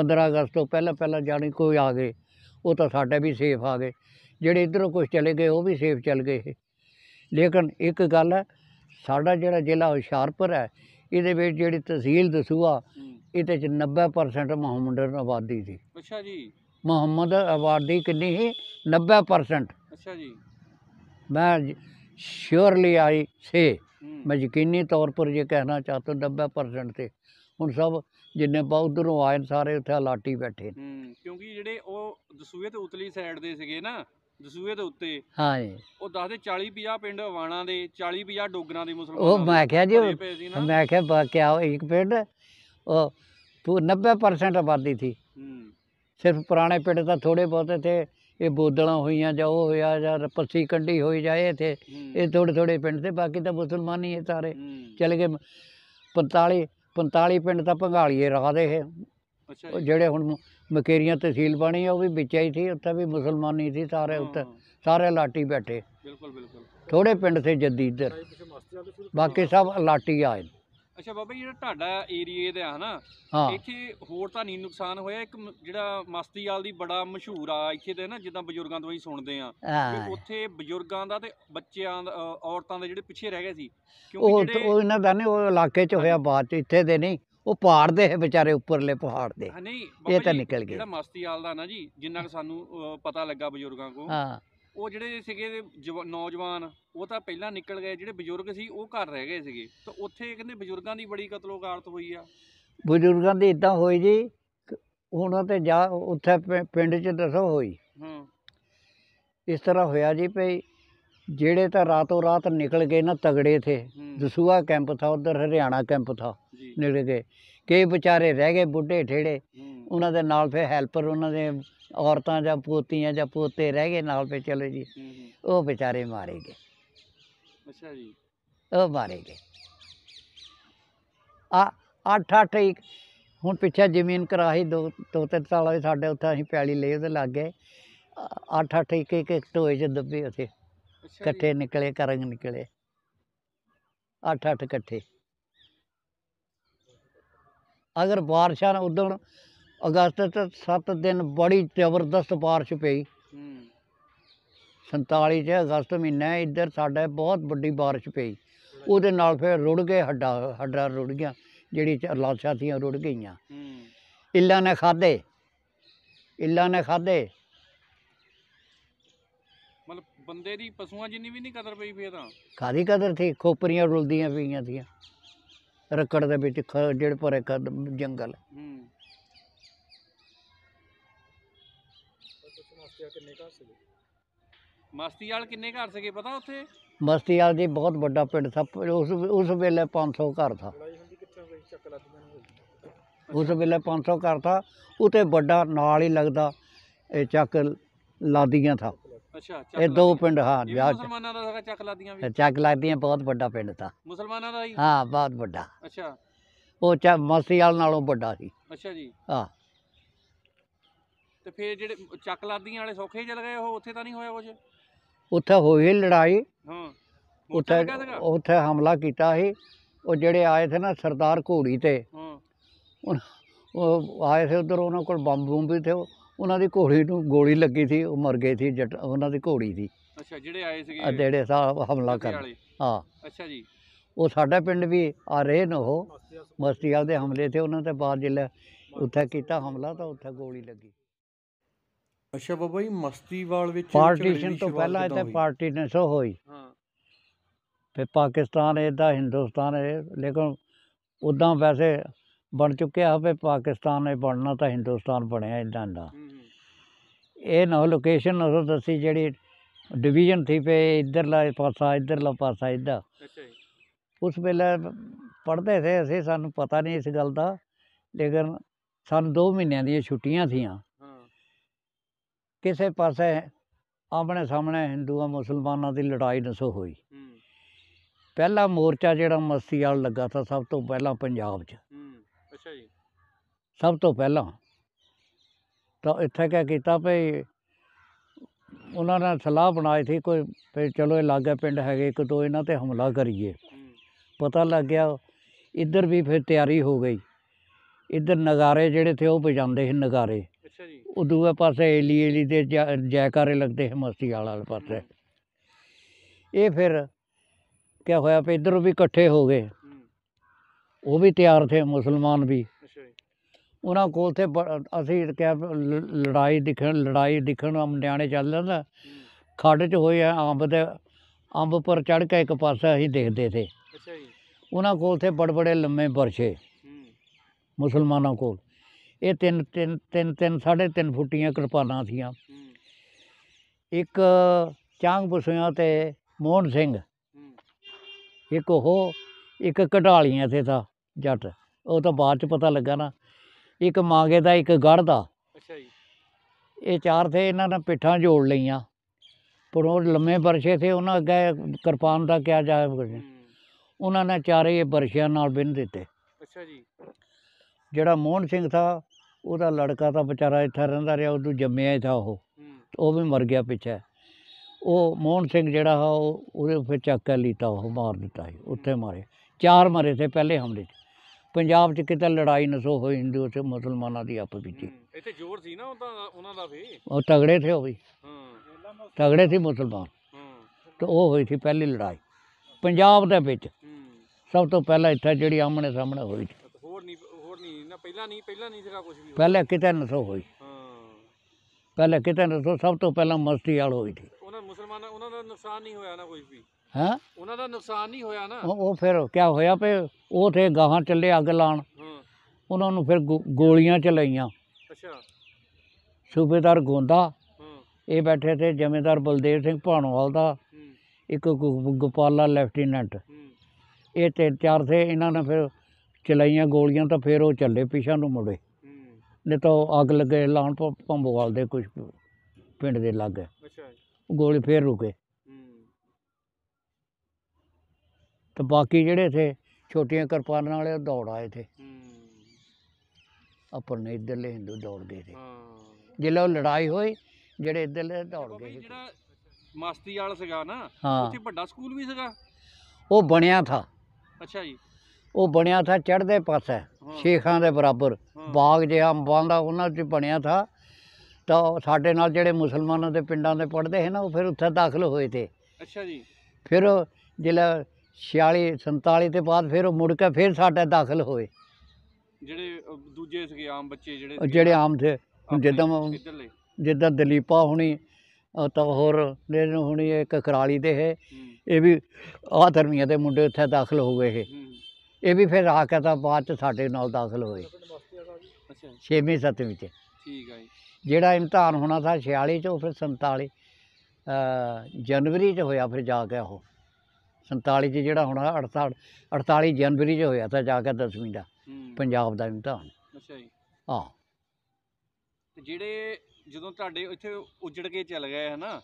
15 ਅਗਸਤ ਤੋਂ ਪਹਿਲਾਂ ਪਹਿਲਾਂ ਜਾਣੀ ਕੋਈ ਆ ਗਏ ਉਹ ਤਾਂ ਸਾਡੇ ਵੀ ਸੇਫ ਆ ਗਏ ਜਿਹੜੇ ਇਧਰੋਂ ਕੁਝ ਚਲੇ ਗਏ ਉਹ ਵੀ ਸੇਫ ਚਲ ਗਏ ਲੇਕਿਨ ਇੱਕ ਗੱਲ ਹੈ ਸਾਡਾ ਜਿਹੜਾ ਜ਼ਿਲ੍ਹਾ ਹੁਸ਼ਿਆਰਪੁਰ ਹੈ ਇਹਦੇ ਵਿੱਚ ਜਿਹੜੀ ਤਹਿਸੀਲ ਦਸੂਆ ਇਹਦੇ ਚ 90% ਮੁਹੰਮਦਨ ਆਬਾਦੀ ਸੀ ਅੱਛਾ ਜੀ ਮੁਹੰਮਦ ਆਬਾਦੀ ਕਿੰਨੀ ਸੀ 90% ਅੱਛਾ ਜੀ ਮੈਂ ਸ਼ੋਰਲੀ ਆਈ ਸੀ ਮੈਂ ਯਕੀਨੀ ਤੌਰ ਪਰ ਇਹ ਕਹਿਣਾ ਚਾਹਤਾ 90% ਤੇ ਹੁਣ ਸਭ ਜਿੰਨੇ ਉਧਰੋਂ ਆਏ ਸਾਰੇ ਉੱਥੇ ਲਾਟੀ ਬੈਠੇ ਕਿਉਂਕਿ ਜਿਹੜੇ ਉਹ ਦਸੂਏ ਤੇ ਉਤਲੀ ਸਾਈਡ ਦੇ ਸੀਗੇ ਨਾ ਦਸੂਏ ਦੇ ਉੱਤੇ ਹਾਂ ਜੀ ਉਹ ਦੱਸਦੇ 40 ਪਿਆ ਪਿੰਡ ਵਾਣਾ ਦੇ 40 ਪਿਆ ਡੋਗਰਾਂ ਦੇ ਮੁਸਲਮਾਨ ਉਹ ਮੈਂ ਕਿਹਾ ਜੀ ਮੈਂ ਕਿਹਾ ਕਿਆ ਇੱਕ ਪਿੰਡ ਉਹ ਪੂਰੇ 90% ਆਬਾਦੀ ਸੀ ਸਿਰਫ ਪੁਰਾਣੇ ਪਿੰਡ ਤਾਂ ਥੋੜੇ ਬਹੁਤੇ ਤੇ ਇਹ ਬੋਦਲਾਂ ਹੋਈਆਂ ਜਾਂ ਉਹ ਹੋਇਆ ਜਾਂ ਪੱਸੀ ਕੰਢੀ ਹੋਈ ਜਾਏ ਇਥੇ ਇਹ ਥੋੜੇ ਥੋੜੇ ਪਿੰਡ ਤੇ ਬਾਕੀ ਤਾਂ ਮੁਸਲਮਾਨ ਹੀ ਇਹ ਸਾਰੇ ਚਲ ਗਏ 45 45 ਪਿੰਡ ਤਾਂ ਭੰਗਾਲੀਏ ਰਾਦੇ ਇਹ ਅੱਛਾ ਜਿਹੜੇ ਹੁਣ ਮਕੇਰੀਆਂ ਤਹਿਸੀਲ ਬਣੀ ਉਹ ਵੀ ਵਿੱਚ ਹੀ ਸੀ ਉੱਥੇ ਵੀ ਮੁਸਲਮਾਨੀ ਸੀ ਸਾਰੇ ਉੱਥੇ ਸਾਰੇ ਲਾਟੀ ਬੈਠੇ ਬਿਲਕੁਲ ਬਿਲਕੁਲ ਥੋੜੇ ਪਿੰਡ ਸੇ ਜੱਦੀ ਇੱਧਰ ਬਾਕੀ ਸਭ ਲਾਟੀ ਆਏ ਅੱਛਾ ਬਾਬਾ ਜੀ ਜਿਹੜਾ ਤੁਹਾਡਾ ਏਰੀਆ ਦਾ ਹਨਾ ਇੱਥੇ ਹੋਰ ਤਾਂ ਨਹੀਂ ਨੁਕਸਾਨ ਹੋਇਆ ਇੱਕ ਜਿਹੜਾ ਮਸਤੀਵਾਲ ਦੀ ਬੜਾ ਮਸ਼ਹੂਰ ਆ ਇੱਥੇ ਦੇ ਨਾ ਜਿੱਦਾਂ ਬਜ਼ੁਰਗਾਂ ਤੋਂ ਅਸੀਂ ਸੁਣਦੇ ਆ ਉੱਥੇ ਬਜ਼ੁਰਗਾਂ ਦਾ ਤੇ ਬੱਚਿਆਂ ਦਾ ਔਰਤਾਂ ਦੇ ਜਿਹੜੇ ਪਿੱਛੇ ਰਹਿ ਗਏ ਸੀ ਕਿਉਂਕਿ ਉਹ ਇਹਨਾਂ ਦਾ ਨਹੀਂ ਉਹ ਇਲਾਕੇ 'ਚ ਹੋਇਆ ਬਾਅਦ ਇੱਥੇ ਦੇ ਨਹੀਂ ਉਹ ਪਹਾੜ ਦੇ ਹੈ ਵਿਚਾਰੇ ਉੱਪਰਲੇ ਪਹਾੜ ਦੇ ਨਹੀਂ ਇਹ ਤਾਂ ਨਿਕਲ ਗਏ ਜਿਹੜਾ ਮਸਤੀ ਦਾ ਨਾ ਜੀ ਜਿੰਨਾ ਕਿ ਸਾਨੂੰ ਪਤਾ ਲੱਗਾ ਬਜ਼ੁਰਗਾਂ ਕੋ ਹਾਂ ਉਹ ਜਿਹੜੇ ਸੀਗੇ ਨੌਜਵਾਨ ਉਹ ਤਾਂ ਪਹਿਲਾਂ ਨਿਕਲ ਗਏ ਜਿਹੜੇ ਬਜ਼ੁਰਗ ਸੀ ਉਹ ਘਰ ਰਹਿ ਗਏ ਸੀਗੇ ਤਾਂ ਉੱਥੇ ਕਹਿੰਦੇ ਬਜ਼ੁਰਗਾਂ ਦੀ ਬੜੀ ਕਤਲੋਗਾਰਤ ਹੋਈ ਆ ਬਜ਼ੁਰਗਾਂ ਦੀ ਇਦਾਂ ਹੋਈ ਜੀ ਉਹਨਾਂ ਤੇ ਜਾ ਉੱਥੇ ਪਿੰਡ 'ਚ ਦੱਸੋ ਹੋਈ ਹੂੰ ਇਸ ਤਰ੍ਹਾਂ ਹੋਇਆ ਜੀ ਭਈ ਜਿਹੜੇ ਤਾਂ ਰਾਤੋਂ ਰਾਤ ਨਿਕਲ ਗਏ ਨਾ ਤਗੜੇ ਥੇ ਦਸੂਆ ਕੈਂਪ ਥਾ ਉਧਰ ਹਰਿਆਣਾ ਕੈਂਪ ਥਾ ਨਿਕਲ ਗਏ ਕਈ ਵਿਚਾਰੇ ਰਹਿ ਗਏ ਬੁੱਢੇ ਠੇੜੇ ਉਹਨਾਂ ਦੇ ਨਾਲ ਫਿਰ ਹੈਲਪਰ ਉਹਨਾਂ ਦੇ ਔਰਤਾਂ ਜਾਂ ਪੋਤੀਆਂ ਜਾਂ ਪੋਤੇ ਰਹਿ ਗਏ ਨਾਲ ਫਿਰ ਚਲੇ ਜੀ ਉਹ ਵਿਚਾਰੇ ਮਾਰੇ ਗਏ ਅੱਛਾ ਜੀ ਉਹ ਮਾਰੇ ਗਏ ਆ ਅੱਠ ਅੱਠ ਇੱਕ ਹੁਣ ਪਿੱਛੇ ਜ਼ਮੀਨ ਕਰਾਹੀ ਦੋ ਦੋ ਤਿੰਨ ਸਾਲ ਹੋਏ ਸਾਡੇ ਉੱਥੇ ਅਸੀਂ ਪੈਲੀ ਲਈ ਉਹਦੇ ਲੱਗੇ ਅੱਠ ਅੱਠ ਇੱਕ ਇੱਕ ਇੱਕ ਟੋਏ 'ਚ ਦੱਬੇ ਉੱਥੇ ਇਕੱਠੇ ਨਿਕਲੇ ਕਰੰਗ ਨਿਕਲੇ ਅੱਠ ਅੱਠ ਇਕੱਠੇ ਅਗਰ ਬਾਰਿਸ਼ਾਂ ਉਦੋਂ ਅਗਸਤ ਚ 7 ਦਿਨ ਬੜੀ ਜ਼ਬਰਦਸਤ بارش ਪਈ 47 ਚ ਅਗਸਤ ਮਹੀਨਾ ਇੱਧਰ ਸਾਡੇ ਬਹੁਤ ਵੱਡੀ بارش ਪਈ ਉਹਦੇ ਨਾਲ ਫਿਰ ਰੁੜ ਗਏ ਹੱਡਾ ਹੱਡਾ ਰੁੜ ਗਿਆ ਜਿਹੜੀ ਲਾਸ਼ਾਂ ਥੀਆਂ ਰੁੜ ਗਈਆਂ ਇੱਲਾਂ ਨੇ ਖਾਦੇ ਇੱਲਾਂ ਨੇ ਖਾਦੇ ਮਤਲਬ ਬੰਦੇ ਦੀ ਪਸ਼ੂਆਂ ਜਿੰਨੀ ਵੀ ਨਹੀਂ ਕਦਰ ਪਈ ਫੇਰ ਤਾਂ ਕਾਦੀ ਕਦਰ ਸੀ ਖੋਪਰੀਆਂ ਰੁਲਦੀਆਂ ਪਈਆਂ ਥੀਆਂ ਰਕੜ ਦੇ ਵਿੱਚ ਜਿਹੜ ਭਰੇ ਕਰ ਜੰਗਲ ਹੂੰ ਮਸਤੀ ਵਾਲ ਕਿੰਨੇ ਘਰ ਸੀਗੇ ਪਤਾ ਉੱਥੇ ਮਸਤੀ ਵਾਲ ਦੀ ਬਹੁਤ ਵੱਡਾ ਪਿੰਡ ਸੀ ਉਸ ਉਸ ਵੇਲੇ 500 ਘਰ ਥਾ ਉਸ ਵੇਲੇ 500 ਘਰ ਥਾ ਉਤੇ ਵੱਡਾ ਨਾਲ ਹੀ ਲੱਗਦਾ ਇਹ ਚੱਕ ਲਾਦੀਆਂ ਥਾ ਅੱਛਾ ਇਹ ਦੋ ਪਿੰਡ ਹਾਂ ਵਿਆਹ ਚ ਮੁਸਲਮਾਨਾਂ ਦਾ ਸਗਾ ਚੱਕ ਲਾਦੀਆਂ ਵੀ ਚੱਕ ਲਾਦੀਆਂ ਬਹੁਤ ਵੱਡਾ ਪਿੰਡ ਤਾਂ ਮੁਸਲਮਾਨਾਂ ਦਾ ਹੀ ਹਾਂ ਬਹੁਤ ਵੱਡਾ ਅੱਛਾ ਉਹ ਚਾ ਮਸੀ ਵਾਲ ਨਾਲੋਂ ਵੱਡਾ ਸੀ ਅੱਛਾ ਜੀ ਹਾਂ ਤੇ ਫਿਰ ਜਿਹੜੇ ਚੱਕ ਲਾਦੀਆਂ ਵਾਲੇ ਸੌਖੇ ਚਲ ਗਏ ਉਹ ਉੱਥੇ ਤਾਂ ਨਹੀਂ ਹੋਇਆ ਕੁਝ ਉੱਥੇ ਹੋਈ ਲੜਾਈ ਹਾਂ ਉੱਥੇ ਉੱਥੇ ਹਮਲਾ ਕੀਤਾ ਸੀ ਉਹ ਜਿਹੜੇ ਆਏ ਸੀ ਨਾ ਸਰਦਾਰ ਘੋੜੀ ਤੇ ਹਾਂ ਉਹ ਆਏ ਸੀ ਉਧਰ ਉਹਨਾਂ ਕੋਲ ਬੰਬ ਬੁੰਬ ਵੀ ਥੇ ਉਹਨਾਂ ਦੀ ਘੋੜੀ ਨੂੰ ਗੋਲੀ ਲੱਗੀ ਸੀ ਉਹ ਮਰ ਗਏ ਸੀ ਜੱਟ ਉਹਨਾਂ ਦੀ ਘੋੜੀ ਸੀ ਅੱਛਾ ਜਿਹੜੇ ਆਏ ਸੀਗੇ ਜਿਹੜੇ ਸਾਹਿਬ ਹਮਲਾ ਕਰ ਹਾਂ ਅੱਛਾ ਜੀ ਉਹ ਸਾਡਾ ਪਿੰਡ ਵੀ ਆ ਰਹੇ ਨੇ ਉਹ ਮਸਤੀਆਲ ਦੇ ਹਮਲੇ ਤੇ ਉਹਨਾਂ ਤੇ ਬਾਅਦ ਜਿਹੜਾ ਉੱਥੇ ਕੀਤਾ ਹਮਲਾ ਤਾਂ ਉੱਥੇ ਗੋਲੀ ਲੱਗੀ ਅੱਛਾ ਬਾਬਾ ਜੀ ਮਸਤੀਵਾਲ ਵਿੱਚ ਪਾਰਟੀਸ਼ਨ ਤੋਂ ਪਹਿਲਾਂ ਇੱਥੇ ਪਾਰਟੀਸ਼ਨ ਸੋ ਹੋਈ ਹਾਂ ਤੇ ਪਾਕਿਸਤਾਨ ਇਹਦਾ ਹਿੰਦੁਸਤਾਨ ਹੈ ਲੇਕਿਨ ਉਦਾਂ ਵੈਸੇ ਬਣ ਚੁੱਕਿਆ ਹੋਵੇ ਪਾਕਿਸਤਾਨ ਨੇ ਬਣਨਾ ਤਾਂ ਹਿੰਦੁਸਤਾਨ ਬਣਿਆ ਇਦਾਂ ਦਾ ਇਹ ਨਾ ਲੋਕੇਸ਼ਨ ਉਹ ਦੱਸੀ ਜਿਹੜੀ ਡਿਵੀਜ਼ਨ ਥੀ ਪਏ ਇਧਰਲਾ ਪਾਸਾ ਇਧਰਲਾ ਪਾਸਾ ਇਦਾਂ ਅੱਛਾ ਜੀ ਉਸ ਵੇਲੇ ਪੜਦੇ ਸੀ ਅਸੀਂ ਸਾਨੂੰ ਪਤਾ ਨਹੀਂ ਇਸ ਗੱਲ ਦਾ ਲੇਕਿਨ ਸਾਨੂੰ 2 ਮਹੀਨਿਆਂ ਦੀਆਂ ਛੁੱਟੀਆਂ ਥੀਆਂ ਕਿਸੇ ਪਾਸੇ ਆਪਣੇ ਸਾਹਮਣੇ ਹਿੰਦੂਆਂ ਮੁਸਲਮਾਨਾਂ ਦੀ ਲੜਾਈ ਨਸੋ ਹੋਈ ਪਹਿਲਾ ਮੋਰਚਾ ਜਿਹੜਾ ਮਸਤੀ ਵਾਲ ਲੱਗਾ ਤਾਂ ਸਭ ਤੋਂ ਪਹਿਲਾਂ ਪੰਜਾਬ 'ਚ ਅੱਛਾ ਜੀ ਸਭ ਤੋਂ ਪਹਿਲਾਂ ਤਾਂ ਇੱਥੇ ਕਿਆ ਕੀਤਾ ਭਈ ਉਹਨਾਂ ਨੇ ਸਲਾਹ ਬਣਾਈ ਸੀ ਕੋਈ ਵੀ ਚਲੋ ਇਹ ਲਾਗੇ ਪਿੰਡ ਹੈਗੇ ਇੱਕ ਦੋ ਇਹਨਾਂ ਤੇ ਹਮਲਾ ਕਰੀਏ ਪਤਾ ਲੱਗ ਗਿਆ ਇੱਧਰ ਵੀ ਫਿਰ ਤਿਆਰੀ ਹੋ ਗਈ ਇੱਧਰ ਨਗਾਰੇ ਜਿਹੜੇ ਥੇ ਉਹ ਵਜਾਉਂਦੇ ਸੀ ਨਗਾਰੇ ਅੱਛਾ ਜੀ ਉਹ ਦੂਏ ਪਾਸੇ ਏਲੀ ਏਲੀ ਦੇ ਜੈਕਾਰੇ ਲੱਗਦੇ ਸੀ ਮਸਤੀ ਵਾਲਾ ਵਾਲੇ ਪਾਸੇ ਇਹ ਫਿਰ ਕਿਆ ਹੋਇਆ ਵੀ ਇੱਧਰ ਵੀ ਇਕੱਠੇ ਹੋ ਗਏ ਉਹ ਵੀ ਤਿਆਰ ਥੇ ਮੁਸਲਮਾਨ ਵੀ ਉਹਨਾਂ ਕੋਲ ਤੇ ਅਸੀਂ ਕਿਹਾ ਲੜਾਈ ਦਿਖਣ ਲੜਾਈ ਦਿਖਣ ਮੰਡਿਆਣੇ ਚੱਲ ਜਾਂਦਾ ਖੱਡ 'ਚ ਹੋਏ ਆ ਅੰਬ ਦੇ ਅੰਬ ਪਰ ਚੜ ਕੇ ਇੱਕ ਪਾਸਾ ਅਸੀਂ ਦੇਖਦੇ ਸੀ ਅੱਛਾ ਜੀ ਉਹਨਾਂ ਕੋਲ ਤੇ ਬੜ ਬੜੇ ਲੰਮੇ ਬਰਸ਼ੇ ਮੁਸਲਮਾਨਾਂ ਕੋਲ ਇਹ ਤਿੰਨ ਤਿੰਨ ਤਿੰਨ ਤਿੰਨ ਸਾਢੇ ਤਿੰਨ ਫੁੱਟੀਆਂ ਕਿਰਪਾਨਾਂ ਸੀਆਂ ਇੱਕ ਚਾਂਗ ਬੁਸਿਆਂ ਤੇ ਮੋਹਨ ਸਿੰਘ ਇੱਕ ਉਹ ਇੱਕ ਘਟਾਲੀਆਂ ਤੇ ਦਾ ਜੱਟ ਉਹ ਤਾਂ ਬਾਅਦ ਚ ਪਤਾ ਲੱਗਾ ਨਾ ਇੱਕ ਮਾਗੇ ਦਾ ਇੱਕ ਗੜ ਦਾ ਅੱਛਾ ਜੀ ਇਹ ਚਾਰ ਥੇ ਇਹਨਾਂ ਨੇ ਪਿੱਠਾਂ ਜੋੜ ਲਈਆਂ ਪਰ ਉਹ ਲੰਮੇ ਬਰਸ਼ੇ ਥੇ ਉਹਨਾਂ ਅੱਗੇ ਕਿਰਪਾਨ ਦਾ ਕਿਆ ਜਾਵੇ ਉਹਨਾਂ ਨੇ ਚਾਰੇ ਇਹ ਬਰਸ਼ਿਆਂ ਨਾਲ ਬਿੰਨ ਦਿੱਤੇ ਅੱਛਾ ਜੀ ਜਿਹੜਾ ਮੋਹਨ ਸਿੰਘ ਥਾ ਉਹਦਾ ਲੜਕਾ ਤਾਂ ਵਿਚਾਰਾ ਇੱਥੇ ਰਹਿੰਦਾ ਰਿਹਾ ਉਦੋਂ ਜੰਮਿਆ ਹੀ ਥਾ ਉਹ ਉਹ ਵੀ ਮਰ ਗਿਆ ਪਿੱਛੇ ਉਹ ਮੋਹਨ ਸਿੰਘ ਜਿਹੜਾ ਉਹ ਉਹਦੇ ਫਿਰ ਚੱਕ ਕੇ ਲੀਤਾ ਉਹ ਮਾਰ ਦਿੱਤਾ ਉੱਥੇ ਮਾਰੇ ਚਾਰ ਮਾਰੇ ਥੇ ਪਹਿਲੇ ਹਮਲੇ 'ਚ ਪੰਜਾਬ 'ਚ ਕਿਤੇ ਲੜਾਈ ਨਸੋ ਹੋਈ ਹਿੰਦੂ ਤੇ ਮੁਸਲਮਾਨਾਂ ਦੀ ਆਪਸ ਵਿੱਚ ਇੱਥੇ ਜ਼ੋਰ ਸੀ ਨਾ ਉਹਦਾ ਉਹਨਾਂ ਦਾ ਵੀ ਉਹ ਤਗੜੇ ਥੇ ਉਹ ਵੀ ਤਗੜੇ ਸੀ ਮੁਸਲਮਾਨ ਤੇ ਉਹ ਹੋਈ ਸੀ ਪਹਿਲੀ ਲੜਾਈ ਪੰਜਾਬ ਦੇ ਵਿੱਚ ਸਭ ਤੋਂ ਪਹਿਲਾਂ ਇੱਥੇ ਜਿਹੜੀ ਆਮਣੇ ਸਾਹਮਣੇ ਹੋਈ ਸੀ ਹੋਰ ਨਹੀਂ ਹੋਰ ਨਹੀਂ ਨਾ ਪਹਿਲਾਂ ਨਹੀਂ ਪਹਿਲਾਂ ਨਹੀਂ ਸੀਗਾ ਕੁਝ ਵੀ ਪਹਿਲਾਂ ਕਿਤੇ ਨਸੋ ਹੋਈ ਪਹਿਲਾਂ ਕਿਤੇ ਨਸੋ ਸਭ ਤੋਂ ਪਹਿਲਾਂ ਮਸਤੀ ਵਾਲ ਹੋਈ ਸੀ ਉਹਨਾਂ ਮੁਸਲਮਾਨਾਂ ਉਹਨਾਂ ਦਾ ਨੁਕਸਾਨ ਨਹੀਂ ਹੋਇਆ ਨਾ ਕੋਈ ਵੀ ਹਾਂ ਉਹਨਾਂ ਦਾ ਨੁਕਸਾਨ ਨਹੀਂ ਹੋਇਆ ਨਾ ਉਹ ਫਿਰ ਕੀ ਹੋਇਆ ਪਏ ਉਹ ਤੇ ਗਾਹਾਂ ਚੱਲੇ ਅੱਗ ਲਾਣ ਹਾਂ ਉਹਨਾਂ ਨੂੰ ਫਿਰ ਗੋਲੀਆਂ ਚਲਾਈਆਂ ਅੱਛਾ ਸੂਬੇਦਾਰ ਗੋਂਦਾ ਹਾਂ ਇਹ ਬੈਠੇ ਤੇ ਜ਼ਿਮੀਂਦਾਰ ਬਲਦੇਵ ਸਿੰਘ ਭਾਣੋਵਾਲ ਦਾ ਇੱਕ ਗੋਪਾਲਾ ਲੈਫਟੀਨੈਂਟ ਇਹ ਤਿੰਨ ਚਾਰ ਥੇ ਇਹਨਾਂ ਨੇ ਫਿਰ ਚਲਾਈਆਂ ਗੋਲੀਆਂ ਤਾਂ ਫਿਰ ਉਹ ਚੱਲੇ ਪਿਛਾਂ ਨੂੰ ਮੁੜੇ ਹੂੰ ਨਹੀਂ ਤਾਂ ਅੱਗ ਲੱਗੇ ਲਾਉਣ ਤੋਂ ਭੰਬੋਵਾਲ ਦੇ ਕੁਝ ਪਿੰਡ ਦੇ ਲੱਗ ਅੱਛਾ ਗੋਲੀ ਫੇਰ ਰੁਕੇ ਤੇ ਬਾਕੀ ਜਿਹੜੇ ਥੇ ਛੋਟੀਆਂ ਕਿਰਪਾਨਾਂ ਵਾਲੇ ਉਹ ਦੌੜ ਆਏ ਥੇ ਆਪਣੇ ਇਧਰਲੇ ਹਿੰਦੂ ਦੌੜਦੇ ਥੇ ਉਹ ਲੜਾਈ ਹੋਈ ਜਿਹੜੇ ਇਧਰਲੇ ਦੌੜ ਗਏ ਜਿਹੜਾ ਮਸਤੀ ਵਾਲਾ ਸੀਗਾ ਨਾ ਉੱਥੇ ਵੱਡਾ ਸਕੂਲ ਵੀ ਸੀਗਾ ਉਹ ਬਣਿਆ ਥਾ ਅੱਛਾ ਜੀ ਉਹ ਬਣਿਆ ਥਾ ਚੜ੍ਹਦੇ ਪਾਸੇ ਸ਼ੇਖਾਂ ਦੇ ਬਰਾਬਰ ਬਾਗ ਜਿਹਾ ਅੰਬਾਂ ਦਾ ਉਹਨਾਂ 'ਚ ਬਣਿਆ ਥਾ ਤਾਂ ਸਾਡੇ ਨਾਲ ਜਿਹੜੇ ਮੁਸਲਮਾਨਾਂ ਦੇ ਪਿੰਡਾਂ ਦੇ ਪੜਦੇ ਹੈ ਨਾ ਉਹ ਫਿਰ ਉੱਥੇ ਦਾਖਲ ਹੋਏ ਤੇ ਅੱਛਾ ਜੀ ਫਿਰ ਉਹ ਜਿਹੜਾ 46 47 ਤੇ ਬਾਅਦ ਫਿਰ ਉਹ ਮੁੜ ਕੇ ਫਿਰ ਸਾਡੇ ਦਾਖਲ ਹੋਏ ਜਿਹੜੇ ਦੂਜੇ ਸੀਗੇ ਆਮ ਬੱਚੇ ਜਿਹੜੇ ਉਹ ਜਿਹੜੇ ਆਮ ਸੀ ਜਿੱਦਾਂ ਜਿੱਦਾਂ ਦਲੀਪਾ ਹੁਣੀ ਤਾਂ ਹੋਰ ਲੈਣ ਹੁਣੀ ਇੱਕ ਕਰਾਲੀ ਦੇ ਹੈ ਇਹ ਵੀ ਆ ਧਰਮੀਆਂ ਦੇ ਮੁੰਡੇ ਉੱਥੇ ਦਾਖਲ ਹੋ ਗਏ ਇਹ ਇਹ ਵੀ ਫਿਰ ਆ ਕੇ ਤਾਂ ਬਾਅਦ ਚ ਸਾਡੇ ਨਾਲ ਦਾਖਲ ਹੋਏ ਅੱਛਾ ਜੀ, 6ਵੀਂ 7ਵੀਂ ਚ ਠੀਕ ਹੈ ਜਿਹੜਾ ਇਮਤਿਹਾਨ ਹੋਣਾ ਸੀ 46 ਚ ਉਹ ਫਿਰ 47 ਜਨਵਰੀ ਚ ਹੋਇਆ ਫਿਰ ਜਾ ਕੇ ਉਹ 47 'ਚ ਜਿਹੜਾ ਹੋਣਾ 48 48 ਜਨਵਰੀ 'ਚ ਹੋਇਆ ਤਾਂ ਜਾ ਕੇ ਦਸਵੀਂ ਦਾ ਪੰਜਾਬ ਦਾ ਇਮਤਿਹਾਨ ਅੱਛਾ ਜੀ ਹਾਂ ਤੇ ਜਿਹੜੇ ਜਦੋਂ ਤੁਹਾਡੇ ਇੱਥੇ ਉਜੜ ਕੇ ਚਲ ਗਏ ਹੈ ਨਾ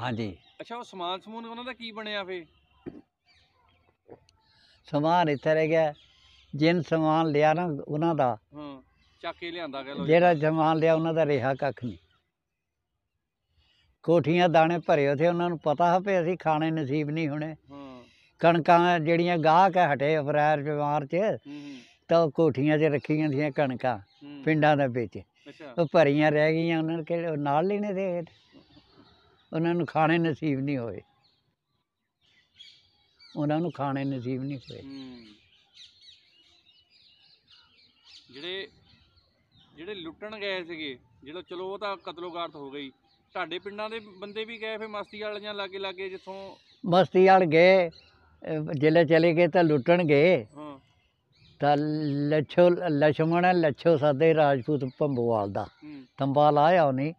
ਹਾਂਜੀ ਅੱਛਾ ਉਹ ਸਮਾਨ ਸਮੂਨ ਉਹਨਾਂ ਦਾ ਕੀ ਬਣਿਆ ਫੇ ਸਮਾਨ ਇੱਥੇ ਰਹਿ ਗਿਆ ਜਿੰਨ ਸਮਾਨ ਲਿਆ ਨਾ ਉਹਨਾਂ ਦਾ ਹਾਂ ਚੱਕ ਕੇ ਲਿਆਂਦਾ ਗਿਆ ਲੋ ਜਿਹੜਾ ਸਮਾਨ ਲਿਆ ਉਹਨਾਂ ਦਾ ਰਿਹਾ ਕੱਖ ਨਹੀਂ ਕੋਠੀਆਂ ਦਾਣੇ ਭਰੇ ਉਥੇ ਉਹਨਾਂ ਨੂੰ ਪਤਾ ਹੈ ਕਿ ਅਸੀਂ ਖਾਣੇ ਨਸੀਬ ਨਹੀਂ ਹੋਣੇ ਕਣਕਾਂ ਜਿਹੜੀਆਂ ਗਾਹਕ ਹਟੇ ਅਪ੍ਰੈਲ ਚ ਮਾਰਚ ਤਾਂ ਕੋਠੀਆਂ 'ਚ ਰੱਖੀਆਂ ਸੀਆਂ ਕਣਕਾਂ ਪਿੰਡਾਂ ਦੇ ਵਿੱਚ ਉਹ ਭਰੀਆਂ ਰਹਿ ਗਈਆਂ ਉਹਨਾਂ ਨੇ ਕਿਹੜੇ ਨਾਲ ਲੈਣੇ ਦੇ ਉਹਨਾਂ ਨੂੰ ਖਾਣੇ ਨਸੀਬ ਨਹੀਂ ਹੋਏ ਉਹਨਾਂ ਨੂੰ ਖਾਣੇ ਨਸੀਬ ਨਹੀਂ ਹੋਏ ਜਿਹੜੇ ਜਿਹੜੇ ਲੁੱਟਣ ਗਏ ਸੀਗੇ ਜਿਹੜਾ ਚਲੋ ਉਹ ਤਾਂ ਕਤਲੋਗਾਰਤ ਹੋ ਗਈ ਤੁਹਾਡੇ ਪਿੰਡਾਂ ਦੇ ਬੰਦੇ ਵੀ ਗਏ ਫੇ ਮਸਤੀ ਵਾਲਿਆਂ ਲਾਗੇ ਲਾਗੇ ਜਿੱਥੋਂ ਮਸਤੀ ਵਾਲ ਗਏ जेल्लै ਚਲੇ ਗਏ ਤਾਂ ਲੁੱਟਣ ਗਏ ਤਾਂ ਲੱਛੋ ਲਛਮਣ ਲੱਛੋ ਸਾਦੇ ਰਾਜਪੂਤ ਪੰਬੋਵਾਲ ਦਾ ਤੰਬਾ ਲਾਇਆ ਉਹਨੇ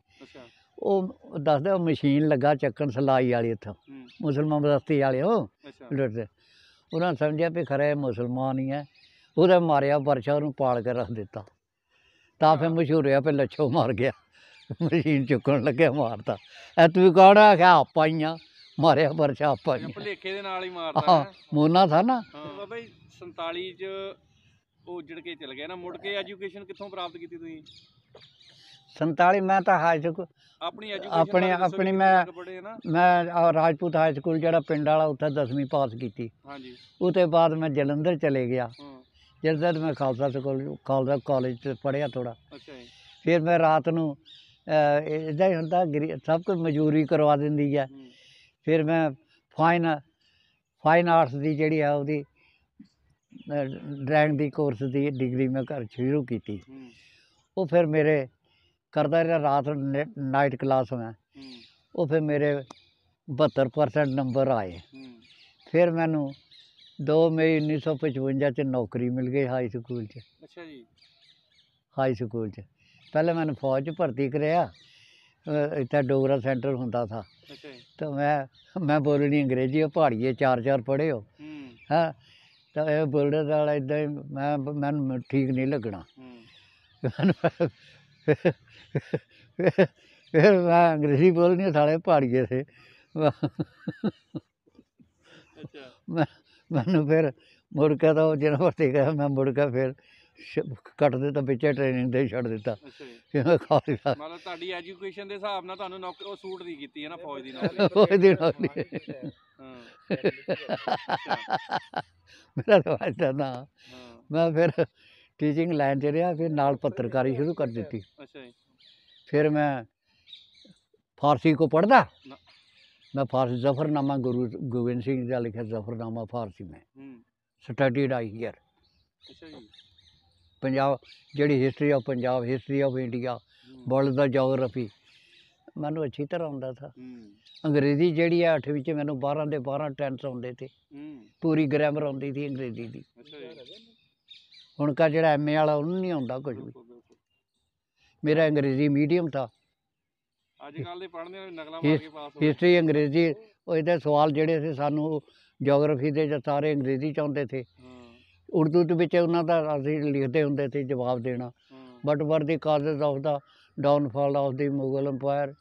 ਉਹ ਦੱਸਦਾ ਮਸ਼ੀਨ ਲੱਗਾ ਚੱਕਣ ਸਲਾਈ ਵਾਲੀ ਉੱਥੋਂ ਮੁਸਲਮਾਨ ਬਸਤੀ ਵਾਲੇ ਉਹ ਲੁੱਟਦੇ ਉਹਨਾਂ ਸਮਝਿਆ ਵੀ ਖਰੇ ਮੁਸਲਮਾਨ ਹੀ ਹੈ ਉਹਦਾ ਮਾਰਿਆ ਵਰਸ਼ਾ ਨੂੰ ਪਾਲ ਕੇ ਰੱਖ ਦਿੱਤਾ ਤਾਂ ਫਿਰ ਮਸ਼ਹੂਰ ਹੋਇਆ ਫਿਰ ਲੱਛੋ ਮਾਰ ਗਿਆ ਮਸ਼ੀਨ ਚੁੱਕਣ ਲੱਗਿਆ ਮਾਰਦਾ ਐ ਤੂੰ ਕੌਣ ਆ ਆਖਿਆ ਆਪਾਂ ਹੀ ਆ ਮਾਰਿਆ ਪਰ ਛਾਪ ਪਾਈ ਭਲੇਖੇ ਦੇ ਨਾਲ ਹੀ ਮਾਰਦਾ ਹਾਂ ਮੋਨਾ ਥਾ ਨਾ ਬਾਬਾ ਜੀ 47 ਚ ਉਹ ਉੱਜੜ ਕੇ ਚਲ ਗਿਆ ਨਾ ਮੁੜ ਕੇ ਐਜੂਕੇਸ਼ਨ ਕਿੱਥੋਂ ਪ੍ਰਾਪਤ ਕੀਤੀ ਤੁਸੀਂ 47 ਮੈਂ ਤਾਂ ਹਾਈ ਸਕੂਲ ਆਪਣੀ ਐਜੂਕੇਸ਼ਨ ਆਪਣੀ ਆਪਣੀ ਮੈਂ- ਮੈਂ ਆ ਰਾਜਪੂਤ ਹਾਈ ਸਕੂਲ ਜਿਹੜਾ ਪਿੰਡ ਵਾਲਾ ਉੱਥੇ 10ਵੀਂ ਪਾਸ ਕੀਤੀ ਹਾਂਜੀ ਉਹਦੇ ਬਾਅਦ ਮੈਂ ਜਲੰਧਰ ਚਲੇ ਗਿਆ ਹਾਂ ਜਲੰਧਰ ਮੈਂ ਖਾਲਸਾ ਸਕੂਲ ਖਾਲਸਾ ਕਾਲਜ ਤੇ ਪੜਿਆ ਥੋੜਾ ਅੱਛਾ ਫਿਰ ਮੈਂ ਰਾਤ ਨੂੰ ਇਹਦਾ ਹੀ ਹੁੰਦਾ ਸਭ ਕੁਝ ਮਜ਼ਦੂਰੀ ਕਰਵਾ ਦਿੰਦੀ ਹੈ ਫਿਰ ਮੈਂ ਫਾਈਨ ਫਾਈਨ ਆਰਟਸ ਦੀ ਜਿਹੜੀ ਆ ਉਹਦੀ ਡਰਾਇੰਗ ਦੀ ਕੋਰਸ ਦੀ ਡਿਗਰੀ ਮੈਂ ਕਰ ਸ਼ੁਰੂ ਕੀਤੀ ਉਹ ਫਿਰ ਮੇਰੇ ਕਰਦਾ ਰਿਹਾ ਰਾਤ ਨਾਈਟ ਕਲਾਸ ਮੈਂ ਉਹ ਫਿਰ ਮੇਰੇ 72% ਨੰਬਰ ਆਏ ਫਿਰ ਮੈਨੂੰ 2 ਮਈ 1955 ਚ ਨੌਕਰੀ ਮਿਲ ਗਈ ਹਾਈ ਸਕੂਲ ਚ ਅੱਛਾ ਜੀ ਹਾਈ ਸਕੂਲ ਚ ਪਹਿਲੇ ਮੈਨੂੰ ਫੌਜ ਚ ਭਰਤੀ ਕਰਿਆ ਇੱਥੇ ਡੋਗਰਾ ਸੈਂਟਰ ਹੁੰਦਾ ਥਾ ਤੇ ਮੈਂ ਮੈਂ ਬੋਲਣੀ ਅੰਗਰੇਜ਼ੀ ਉਹ ਪਹਾੜੀਏ ਚਾਰ ਚਾਰ ਪੜਿਓ ਹਾਂ ਤਾਂ ਇਹ ਬੋਲਦੇ ਨਾਲ ਇਦਾਂ ਹੀ ਮੈਂ ਮੈਨੂੰ ਠੀਕ ਨਹੀਂ ਲੱਗਣਾ ਫਿਰ ਮੈਂ ਅੰਗਰੇਜ਼ੀ ਬੋਲਣੀ ਸਾਲੇ ਪਹਾੜੀਏ ਸੇ ਅੱਛਾ ਮੈਨੂੰ ਫਿਰ ਮੁੜ ਕੇ ਤਾਂ ਜਿਹਨਾਂ ਵਰਤੇ ਗਿਆ ਮੈਂ ਮੁੜ ਕੇ ਫਿਰ ਕੱਟ ਤਾਂ ਵਿੱਚੇ ਟ੍ਰੇਨਿੰਗ ਦੇ ਛੱਡ ਦਿੱਤਾ ਅੱਛਾ ਜੀ ਮਤਲਬ ਤੁਹਾਡੀ ਐਜੂਕੇਸ਼ਨ ਦੇ ਹਿਸਾਬ ਨਾਲ ਤੁਹਾਨੂੰ ਨੌਕਰੀ ਉਹ ਸੂਟ ਦੀ ਕੀਤੀ ਹੈ ਨਾ ਫੌਜ ਦੀ ਨੌਕਰੀ ਦੀ ਨਾਲ ਹਾਂ ਮੇਰਾ ਰਵਾਜ ਨਾ ਮੈਂ ਫਿਰ ਟੀਚਿੰਗ ਲਾਈਨ ਤੇ ਰਿਹਾ ਫਿਰ ਨਾਲ ਪੱਤਰਕਾਰੀ ਸ਼ੁਰੂ ਕਰ ਦਿੱਤੀ ਅੱਛਾ ਜੀ ਫਿਰ ਮੈਂ ਫਾਰਸੀ ਕੋ ਪੜਦਾ ਮੈਂ ਫਾਰਸੀ ਜ਼ਫਰਨਾਮਾ ਗੁਰੂ ਗੋਬਿੰਦ ਸਿੰਘ ਦਾ ਲਿਖਿਆ ਜ਼ਫਰਨਾਮਾ ਫਾਰਸੀ ਮੈਂ ਸਟੱਡੀਡ ਆਈ ਹੀਅਰ ਅੱਛਾ ਜੀ ਪੰਜਾਬ ਜਿਹੜੀ ਹਿਸਟਰੀ ਆ ਪੰਜਾਬ ਹਿਸਟਰੀ ਆ ਇੰਡੀਆ ਵਰਲਡ ਦਾ ਜੀਓਗ੍ਰਾਫੀ ਮੈਨੂੰ ਅੱਛੀ ਤਰ੍ਹਾਂ ਆਉਂਦਾ ਥਾ ਅੰਗਰੇਜ਼ੀ ਜਿਹੜੀ ਆ 8 ਵਿੱਚ ਮੈਨੂੰ 12 ਦੇ 12 ਟੈਂਸ ਆਉਂਦੇ ਤੇ ਪੂਰੀ ਗ੍ਰਾਮਰ ਆਉਂਦੀ ਸੀ ਅੰਗਰੇਜ਼ੀ ਦੀ ਹੁਣ ਕਾ ਜਿਹੜਾ ਐਮਏ ਵਾਲਾ ਉਹਨੂੰ ਨਹੀਂ ਆਉਂਦਾ ਕੁਝ ਵੀ ਮੇਰਾ ਅੰਗਰੇਜ਼ੀ ਮੀਡੀਅਮ ਥਾ ਅੱਜ ਕੱਲ ਦੇ ਪੜ੍ਹਨੇ ਨਕਲਾਂ ਮਾਰ ਕੇ ਪਾਸ ਹੋ ਹਿਸਟਰੀ ਅੰਗਰੇਜ਼ੀ ਉਹ ਇਹਦੇ ਸਵਾਲ ਜਿਹੜੇ ਸੀ ਸਾਨੂੰ ਜੀਓਗ੍ਰਾਫੀ ਦੇ ਜਾਂ ਸਾਰੇ ਅੰਗਰੇਜ਼ੀ ਚ ਆਉਂਦੇ ਥੇ ਉਰਦੂ ਦੇ ਵਿੱਚ ਉਹਨਾਂ ਦਾ ਅਸੀਂ ਲਿਖਦੇ ਹੁੰਦੇ ਸੀ ਜਵਾਬ ਦੇਣਾ but were the causes of the downfall of the Mughal empire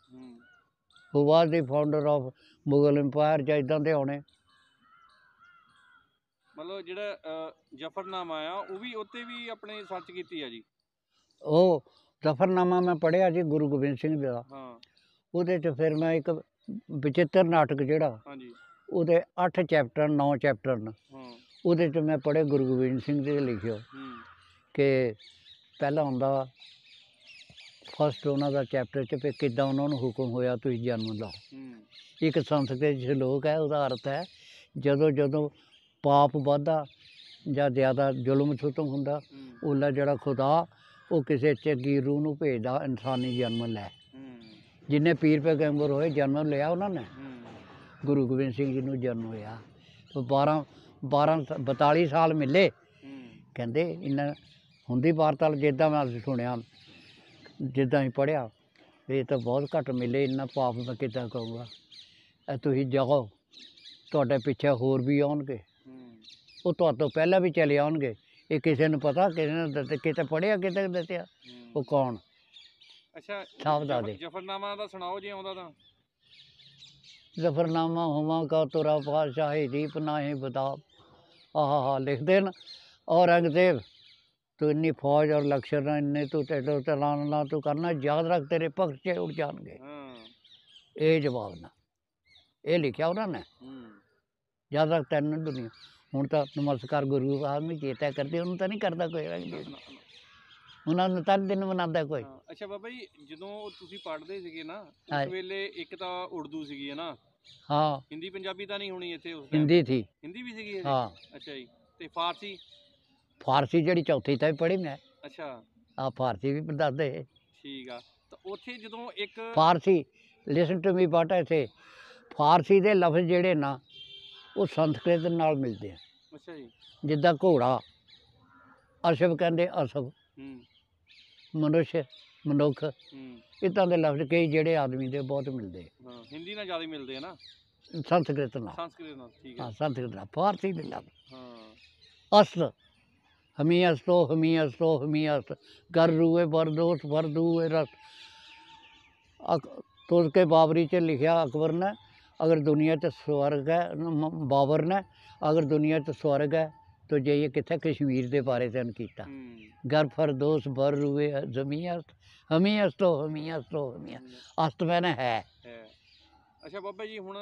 who was the founder of Mughal empire ਜਾਂ ਇਦਾਂ ਦੇ ਹੋਣੇ ਮਤਲਬ ਜਿਹੜਾ ਜ਼ਫਰਨਾਮਾ ਆ ਉਹ ਵੀ ਉੱਤੇ ਵੀ ਆਪਣੇ ਸਰਚ ਕੀਤੀ ਆ ਜੀ ਉਹ ਜ਼ਫਰਨਾਮਾ ਮੈਂ ਪੜਿਆ ਜੀ ਗੁਰੂ ਗੋਬਿੰਦ ਸਿੰਘ ਦਾ ਹਾਂ ਉਹਦੇ 'ਚ ਫਿਰ ਮੈਂ ਇੱਕ ਵਿਚਿੱਤਰ ਨਾਟਕ ਜਿਹੜਾ ਹਾਂਜੀ ਉਹਦੇ 8 ਚੈਪਟਰ 9 ਚੈਪਟਰ ਨੇ ਹਾਂ ਉਹਦੇ 'ਚ ਮੈਂ ਪੜ੍ਹੇ ਗੁਰੂ ਗੋਬਿੰਦ ਸਿੰਘ ਜੀ ਦੇ ਲਿਖਿਓ ਕਿ ਪਹਿਲਾ ਹੁੰਦਾ ਫਸਟ ਉਹਨਾਂ ਦਾ ਚੈਪਟਰ 'ਚ ਵੀ ਕਿੱਦਾਂ ਉਹਨਾਂ ਨੂੰ ਹੁਕਮ ਹੋਇਆ ਤੁਸੀਂ ਜਨਮ ਲਓ ਇੱਕ ਸੰਸਕ੍ਰਿਤ ਸ਼ਲੋਕ ਹੈ ਉਹਦਾ ਅਰਥ ਹੈ ਜਦੋਂ ਜਦੋਂ ਪਾਪ ਵਧਦਾ ਜਾਂ ਜ਼ਿਆਦਾ ਜ਼ੁਲਮ ਛੁਤਮ ਹੁੰਦਾ ਉਹਲਾ ਜਿਹੜਾ ਖੁਦਾ ਉਹ ਕਿਸੇ ਚੰਗੀ ਰੂਹ ਨੂੰ ਭੇਜਦਾ ਇਨਸਾਨੀ ਜਨਮ ਲੈ ਜਿੰਨੇ ਪੀਰ ਪੈਗੰਬਰ ਹੋਏ ਜਨਮ ਲਿਆ ਉਹਨਾਂ ਨੇ ਗੁਰੂ ਗੋਬਿੰਦ ਸਿੰਘ ਜੀ ਨੂੰ ਜਨਮ ਹੋਇਆ 12 12 42 ਸਾਲ ਮਿਲੇ ਕਹਿੰਦੇ ਇਹਨਾਂ ਹੁੰਦੀ ਵਾਰਤਾਲ ਜਿੱਦਾਂ ਮੈਂ ਸੁਣਿਆ ਜਿੱਦਾਂ ਹੀ ਪੜਿਆ ਇਹ ਤਾਂ ਬਹੁਤ ਘੱਟ ਮਿਲੇ ਇਹਨਾਂ ਪਾਪ ਮੈਂ ਕਿਦਾਂ ਕਹੂੰਗਾ ਇਹ ਤੁਸੀਂ ਜਾਓ ਤੁਹਾਡੇ ਪਿੱਛੇ ਹੋਰ ਵੀ ਆਉਣਗੇ ਉਹ ਤੁਹਾਡੇ ਤੋਂ ਪਹਿਲਾਂ ਵੀ ਚਲੇ ਆਉਣਗੇ ਇਹ ਕਿਸੇ ਨੂੰ ਪਤਾ ਕਿਸੇ ਨੇ ਦੱਸਿਆ ਕਿਤੇ ਪੜਿਆ ਕਿਤੇ ਦੱਸਿਆ ਉਹ ਕੌਣ ਅੱਛਾ ਸਾਬਦਾ ਦੇ ਜਫਰਨਾਮਾ ਦਾ ਸੁਣਾਓ ਜੇ ਆਉਂਦਾ ਤਾਂ ਜ਼ਫਰਨਾਮਾ ਹੋਵਾਂ ਕਾ ਤੁਰਾ ਪਾਸ਼ਾਹੀ ਦੀਪ ਨਾਹੀ ਬਤਾਬ ਆਹਾ ਹਾ ਲਿਖਦੇ ਨੇ ਔਰੰਗਜ਼ੇਬ ਤੂੰ ਇੰਨੀ ਫੌਜ ਔਰ ਲਖਸ਼ਰ ਨਾ ਇੰਨੇ ਤੂੰ ਟੈਟੋ ਚਲਾਣਾ ਤੂੰ ਕਰਨਾ ਯਾਦ ਰੱਖ ਤੇਰੇ ਪੱਖ ਚ ਉੱਡ ਜਾਣਗੇ ਇਹ ਜਵਾਬ ਨਾ ਇਹ ਲਿਖਿਆ ਉਹਨਾਂ ਨੇ ਯਾਦ ਰੱਖ ਤੈਨੂੰ ਦੁਨੀਆ ਹੁਣ ਤਾਂ ਨਮਸਕਾਰ ਗੁਰੂ ਆਦਮੀ ਨੂੰ ਚੇਤਾ ਕਰਦੇ ਉਹਨੂੰ ਤਾਂ ਨਹੀਂ ਕਰਦਾ ਕੋਈ ਉਹਨਾਂ ਨੂੰ ਤਾਂ ਦਿਨ ਮਨਾਉਂਦਾ ਕੋਈ ਅੱਛਾ ਬਾਬਾ ਜੀ ਜਦੋਂ ਤੁਸੀਂ ਪੜ੍ਹਦੇ ਸੀਗੇ ਨਾ ਉਸ ਵੇਲੇ ਇੱਕ ਤਾਂ ਉਰਦੂ ਸੀਗੀ ਹੈ ਨਾ ਹਾਂ ਹਿੰਦੀ ਪੰਜਾਬੀ ਤਾਂ ਨਹੀਂ ਹੋਣੀ ਇੱਥੇ ਉਸ ਹਿੰਦੀ ਸੀ ਹਿੰਦੀ ਵੀ ਸੀਗੀ ਹਾਂ ਅੱਛਾ ਜੀ ਤੇ ਫਾਰਸੀ ਫਾਰਸੀ ਜਿਹੜੀ ਚੌਥੀ ਤਾਂ ਵੀ ਪੜ੍ਹੀ ਮੈਂ ਅੱਛਾ ਆ ਫਾਰਸੀ ਵੀ ਦੱਸਦੇ ਠੀਕ ਆ ਤਾਂ ਉੱਥੇ ਜਦੋਂ ਇੱਕ ਫਾਰਸੀ ਲਿਸਨ ਟੂ ਮੀ ਬਾਟਾ ਇਥੇ ਫਾਰਸੀ ਦੇ ਲਫ਼ਜ਼ ਜਿਹੜੇ ਨਾ ਉਹ ਸੰਸਕ੍ਰਿਤ ਨਾਲ ਮਿਲਦੇ ਆ ਅੱਛਾ ਜੀ ਜਿੱਦਾਂ ਘੋੜਾ ਅਸ਼ਵ ਕਹਿੰਦੇ ਅਸ਼ਵ ਮਨੁਸ਼ ਮਨੁੱਖ ਮਨੁੱਖ ਇਦਾਂ ਦੇ ਲਫ਼ਜ਼ ਕਈ ਜਿਹੜੇ ਆਦਮੀ ਦੇ ਬਹੁਤ ਮਿਲਦੇ ਹਾਂ ਹਿੰਦੀ ਨਾਲ ਜ਼ਿਆਦਾ ਮਿਲਦੇ ਆ ਨਾ संस्कृत में संस्कृत हाँ संस्कृत में फारसी में लग अस्त हमीयस तो हमीयस तो हमीयस कर रूए बरदोस बरदूए रस अक, तो बाबरी से लिखा अकबर ने अगर दुनिया च स्वर्ग है बाबर ने अगर दुनिया च स्वर्ग है तो जाइए ये कितने कश्मीर के बारे से किया गर हम्म। फरदोस बर रूए जमीयस हमी अस्तो हमी अस्तो हमी अस्त हम्म। मैंने है, है। ਅੱਛਾ ਬਾਬਾ ਜੀ ਹੁਣ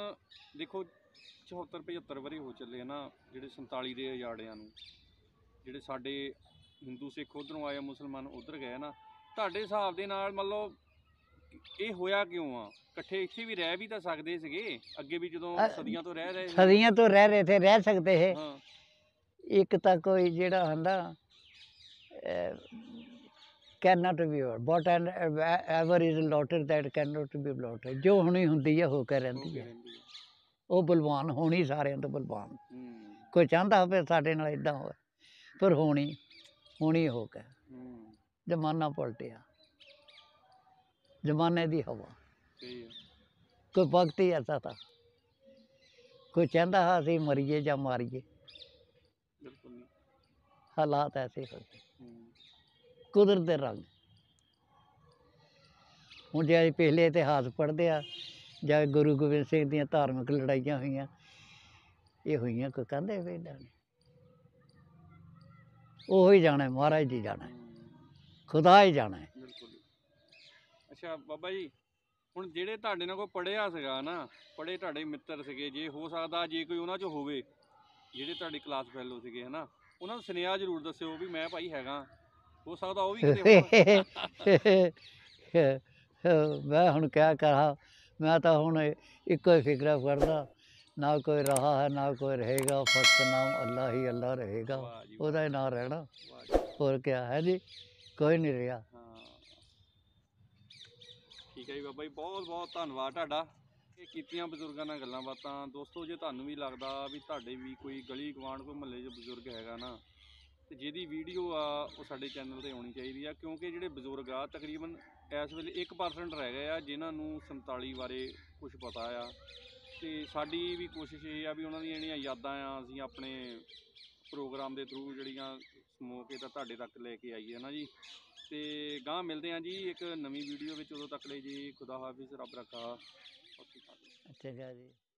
ਦੇਖੋ 74 75 ਵਰੇ ਹੋ ਚੱਲੇ ਨਾ ਜਿਹੜੇ 47 ਦੇ ਆਜ਼ਾਦਿਆਂ ਨੂੰ ਜਿਹੜੇ ਸਾਡੇ ਹਿੰਦੂ ਸਿੱਖ ਉਧਰੋਂ ਆਏ ਮੁਸਲਮਾਨ ਉਧਰ ਗਏ ਨਾ ਤੁਹਾਡੇ ਹਿਸਾਬ ਦੇ ਨਾਲ ਮੰਨ ਲਓ ਇਹ ਹੋਇਆ ਕਿਉਂ ਆ ਇਕੱਠੇ ਇੱਥੇ ਵੀ ਰਹਿ ਵੀ ਤਾਂ ਸਕਦੇ ਸੀਗੇ ਅੱਗੇ ਵੀ ਜਦੋਂ ਸਦੀਆਂ ਤੋਂ ਰਹਿ ਰਹੇ ਸਦੀਆਂ ਤੋਂ ਰਹਿ ਰਹੇ ਤੇ ਰਹਿ ਸਕਦੇ ਹੈ ਇੱਕ ਤਾਂ ਕੋਈ ਜਿਹੜਾ ਹੁੰਦਾ cannot be bought. Bought and ever is allotted that cannot be allotted. ਜੋ ਹੁਣੀ ਹੁੰਦੀ ਹੈ ਹੋ ਕੇ ਰਹਿੰਦੀ ਹੈ ਉਹ ਬਲਵਾਨ ਹੋਣੀ ਸਾਰਿਆਂ ਤੋਂ ਬਲਵਾਨ ਕੋਈ ਚਾਹੁੰਦਾ ਹੋਵੇ ਸਾਡੇ ਨਾਲ ਇਦਾਂ ਹੋਵੇ ਪਰ ਹੋਣੀ ਹੋਣੀ ਹੋ ਕੇ ਜ਼ਮਾਨਾ ਪਲਟਿਆ ਜ਼ਮਾਨੇ ਦੀ ਹਵਾ ਕੋਈ ਭਗਤੀ ਹੀ ਐਸਾ ਥਾ ਕੋਈ ਚਾਹੁੰਦਾ ਹਾਂ ਅਸੀਂ ਮਰੀਏ ਜਾਂ ਮਾਰੀਏ ਹਾਲਾਤ ਐਸੇ ਹੋ ਗਏ ਕੁਦਰਤ ਦੇ ਰੰਗ ਹੁਣ ਜੇ ਅਸੀਂ ਪਹਿਲੇ ਇਤਿਹਾਸ ਪੜ੍ਹਦੇ ਆ ਜਾਂ ਗੁਰੂ ਗੋਬਿੰਦ ਸਿੰਘ ਦੀਆਂ ਧਾਰਮਿਕ ਲੜਾਈਆਂ ਹੋਈਆਂ ਇਹ ਹੋਈਆਂ ਕੋ ਕਹਿੰਦੇ ਵੇਦਾਂ ਨੇ ਉਹ ਹੀ ਜਾਣਾ ਮਹਾਰਾਜ ਜੀ ਜਾਣਾ ਖੁਦਾ ਹੀ ਜਾਣਾ ਅੱਛਾ ਬਾਬਾ ਜੀ ਹੁਣ ਜਿਹੜੇ ਤੁਹਾਡੇ ਨਾਲ ਕੋਈ ਪੜਿਆ ਸੀਗਾ ਨਾ ਪੜੇ ਤੁਹਾਡੇ ਮਿੱਤਰ ਸੀਗੇ ਜੇ ਹੋ ਸਕਦਾ ਜੇ ਕੋਈ ਉਹਨਾਂ 'ਚ ਹੋਵੇ ਜਿਹੜੇ ਤੁਹਾਡੇ ਕਲਾਸ ਫੈਲੋ ਸੀਗੇ ਹਨਾ ਉਹਨਾਂ ਨੂੰ ਸੁਨੇਹਾ ਜ਼ਰੂਰ ਦੱਸਿਓ ਵੀ ਮੈਂ ਭਾਈ ਹੈਗਾ ਹੋ ਸਕਦਾ ਉਹ ਵੀ ਕਿਤੇ ਮੈਂ ਹੁਣ ਕਿਆ ਕਰਾਂ ਮੈਂ ਤਾਂ ਹੁਣ ਇੱਕੋ ਹੀ ਫਿਕਰਾ ਕਰਦਾ ਨਾ ਕੋਈ ਰਹਾ ਹੈ ਨਾ ਕੋਈ ਰਹੇਗਾ ਫਕਤ ਨਾਮ ਅੱਲਾ ਹੀ ਅੱਲਾ ਰਹੇਗਾ ਉਹਦਾ ਹੀ ਨਾਮ ਰਹਿਣਾ ਹੋਰ ਕਿਆ ਹੈ ਜੀ ਕੋਈ ਨਹੀਂ ਰਿਹਾ ਹਾਂ। ਠੀਕ ਹੈ ਜੀ ਬਾਬਾ ਜੀ ਬਹੁਤ ਬਹੁਤ ਧੰਨਵਾਦ ਤੁਹਾਡਾ ਇਹ ਕੀਤੀਆਂ ਬਜ਼ੁਰਗਾਂ ਨਾਲ ਗੱਲਾਂ ਬਾਤਾਂ ਦੋਸਤੋ ਜੇ ਤੁਹਾਨੂੰ ਵੀ ਲੱਗਦਾ ਵੀ ਤੁਹਾਡੇ ਵੀ ਕੋਈ ਗਲੀ ਗਵਾਂਡ ਕੋਈ ਮਹੱਲੇ 'ਚ ਬਜ਼ੁਰਗ ਹੈਗਾ ਨਾ ਤੇ ਜਿਹਦੀ ਵੀਡੀਓ ਆ ਉਹ ਸਾਡੇ ਚੈਨਲ ਤੇ ਆਉਣੀ ਚਾਹੀਦੀ ਆ ਕਿਉਂਕਿ ਜਿਹੜੇ ਬਜ਼ੁਰਗ ਆ ਤਕਰੀਬਨ ਇਸ ਵੇਲੇ 1% ਰਹਿ ਗਏ ਆ ਜਿਨ੍ਹਾਂ ਨੂੰ 47 ਬਾਰੇ ਕੁਝ ਪਤਾ ਆ ਤੇ ਸਾਡੀ ਵੀ ਕੋਸ਼ਿਸ਼ ਇਹ ਆ ਵੀ ਉਹਨਾਂ ਦੀਆਂ ਜਿਹੜੀਆਂ ਯਾਦਾਂ ਆ ਅਸੀਂ ਆਪਣੇ ਪ੍ਰੋਗਰਾਮ ਦੇ ਥਰੂ ਜਿਹੜੀਆਂ ਮੌਕੇ ਤਾਂ ਤੁਹਾਡੇ ਤੱਕ ਲੈ ਕੇ ਆਈਏ ਨਾ ਜੀ ਤੇ ਗਾਂ ਮਿਲਦੇ ਆ ਜੀ ਇੱਕ ਨਵੀਂ ਵੀਡੀਓ ਵਿੱਚ ਉਦੋਂ ਤੱਕ ਲਈ ਜੀ ਖੁਦਾ ਹਾਫਿਜ਼ ਰੱਬ ਰੱਖਾ ਅੱਛਾ ਜੀ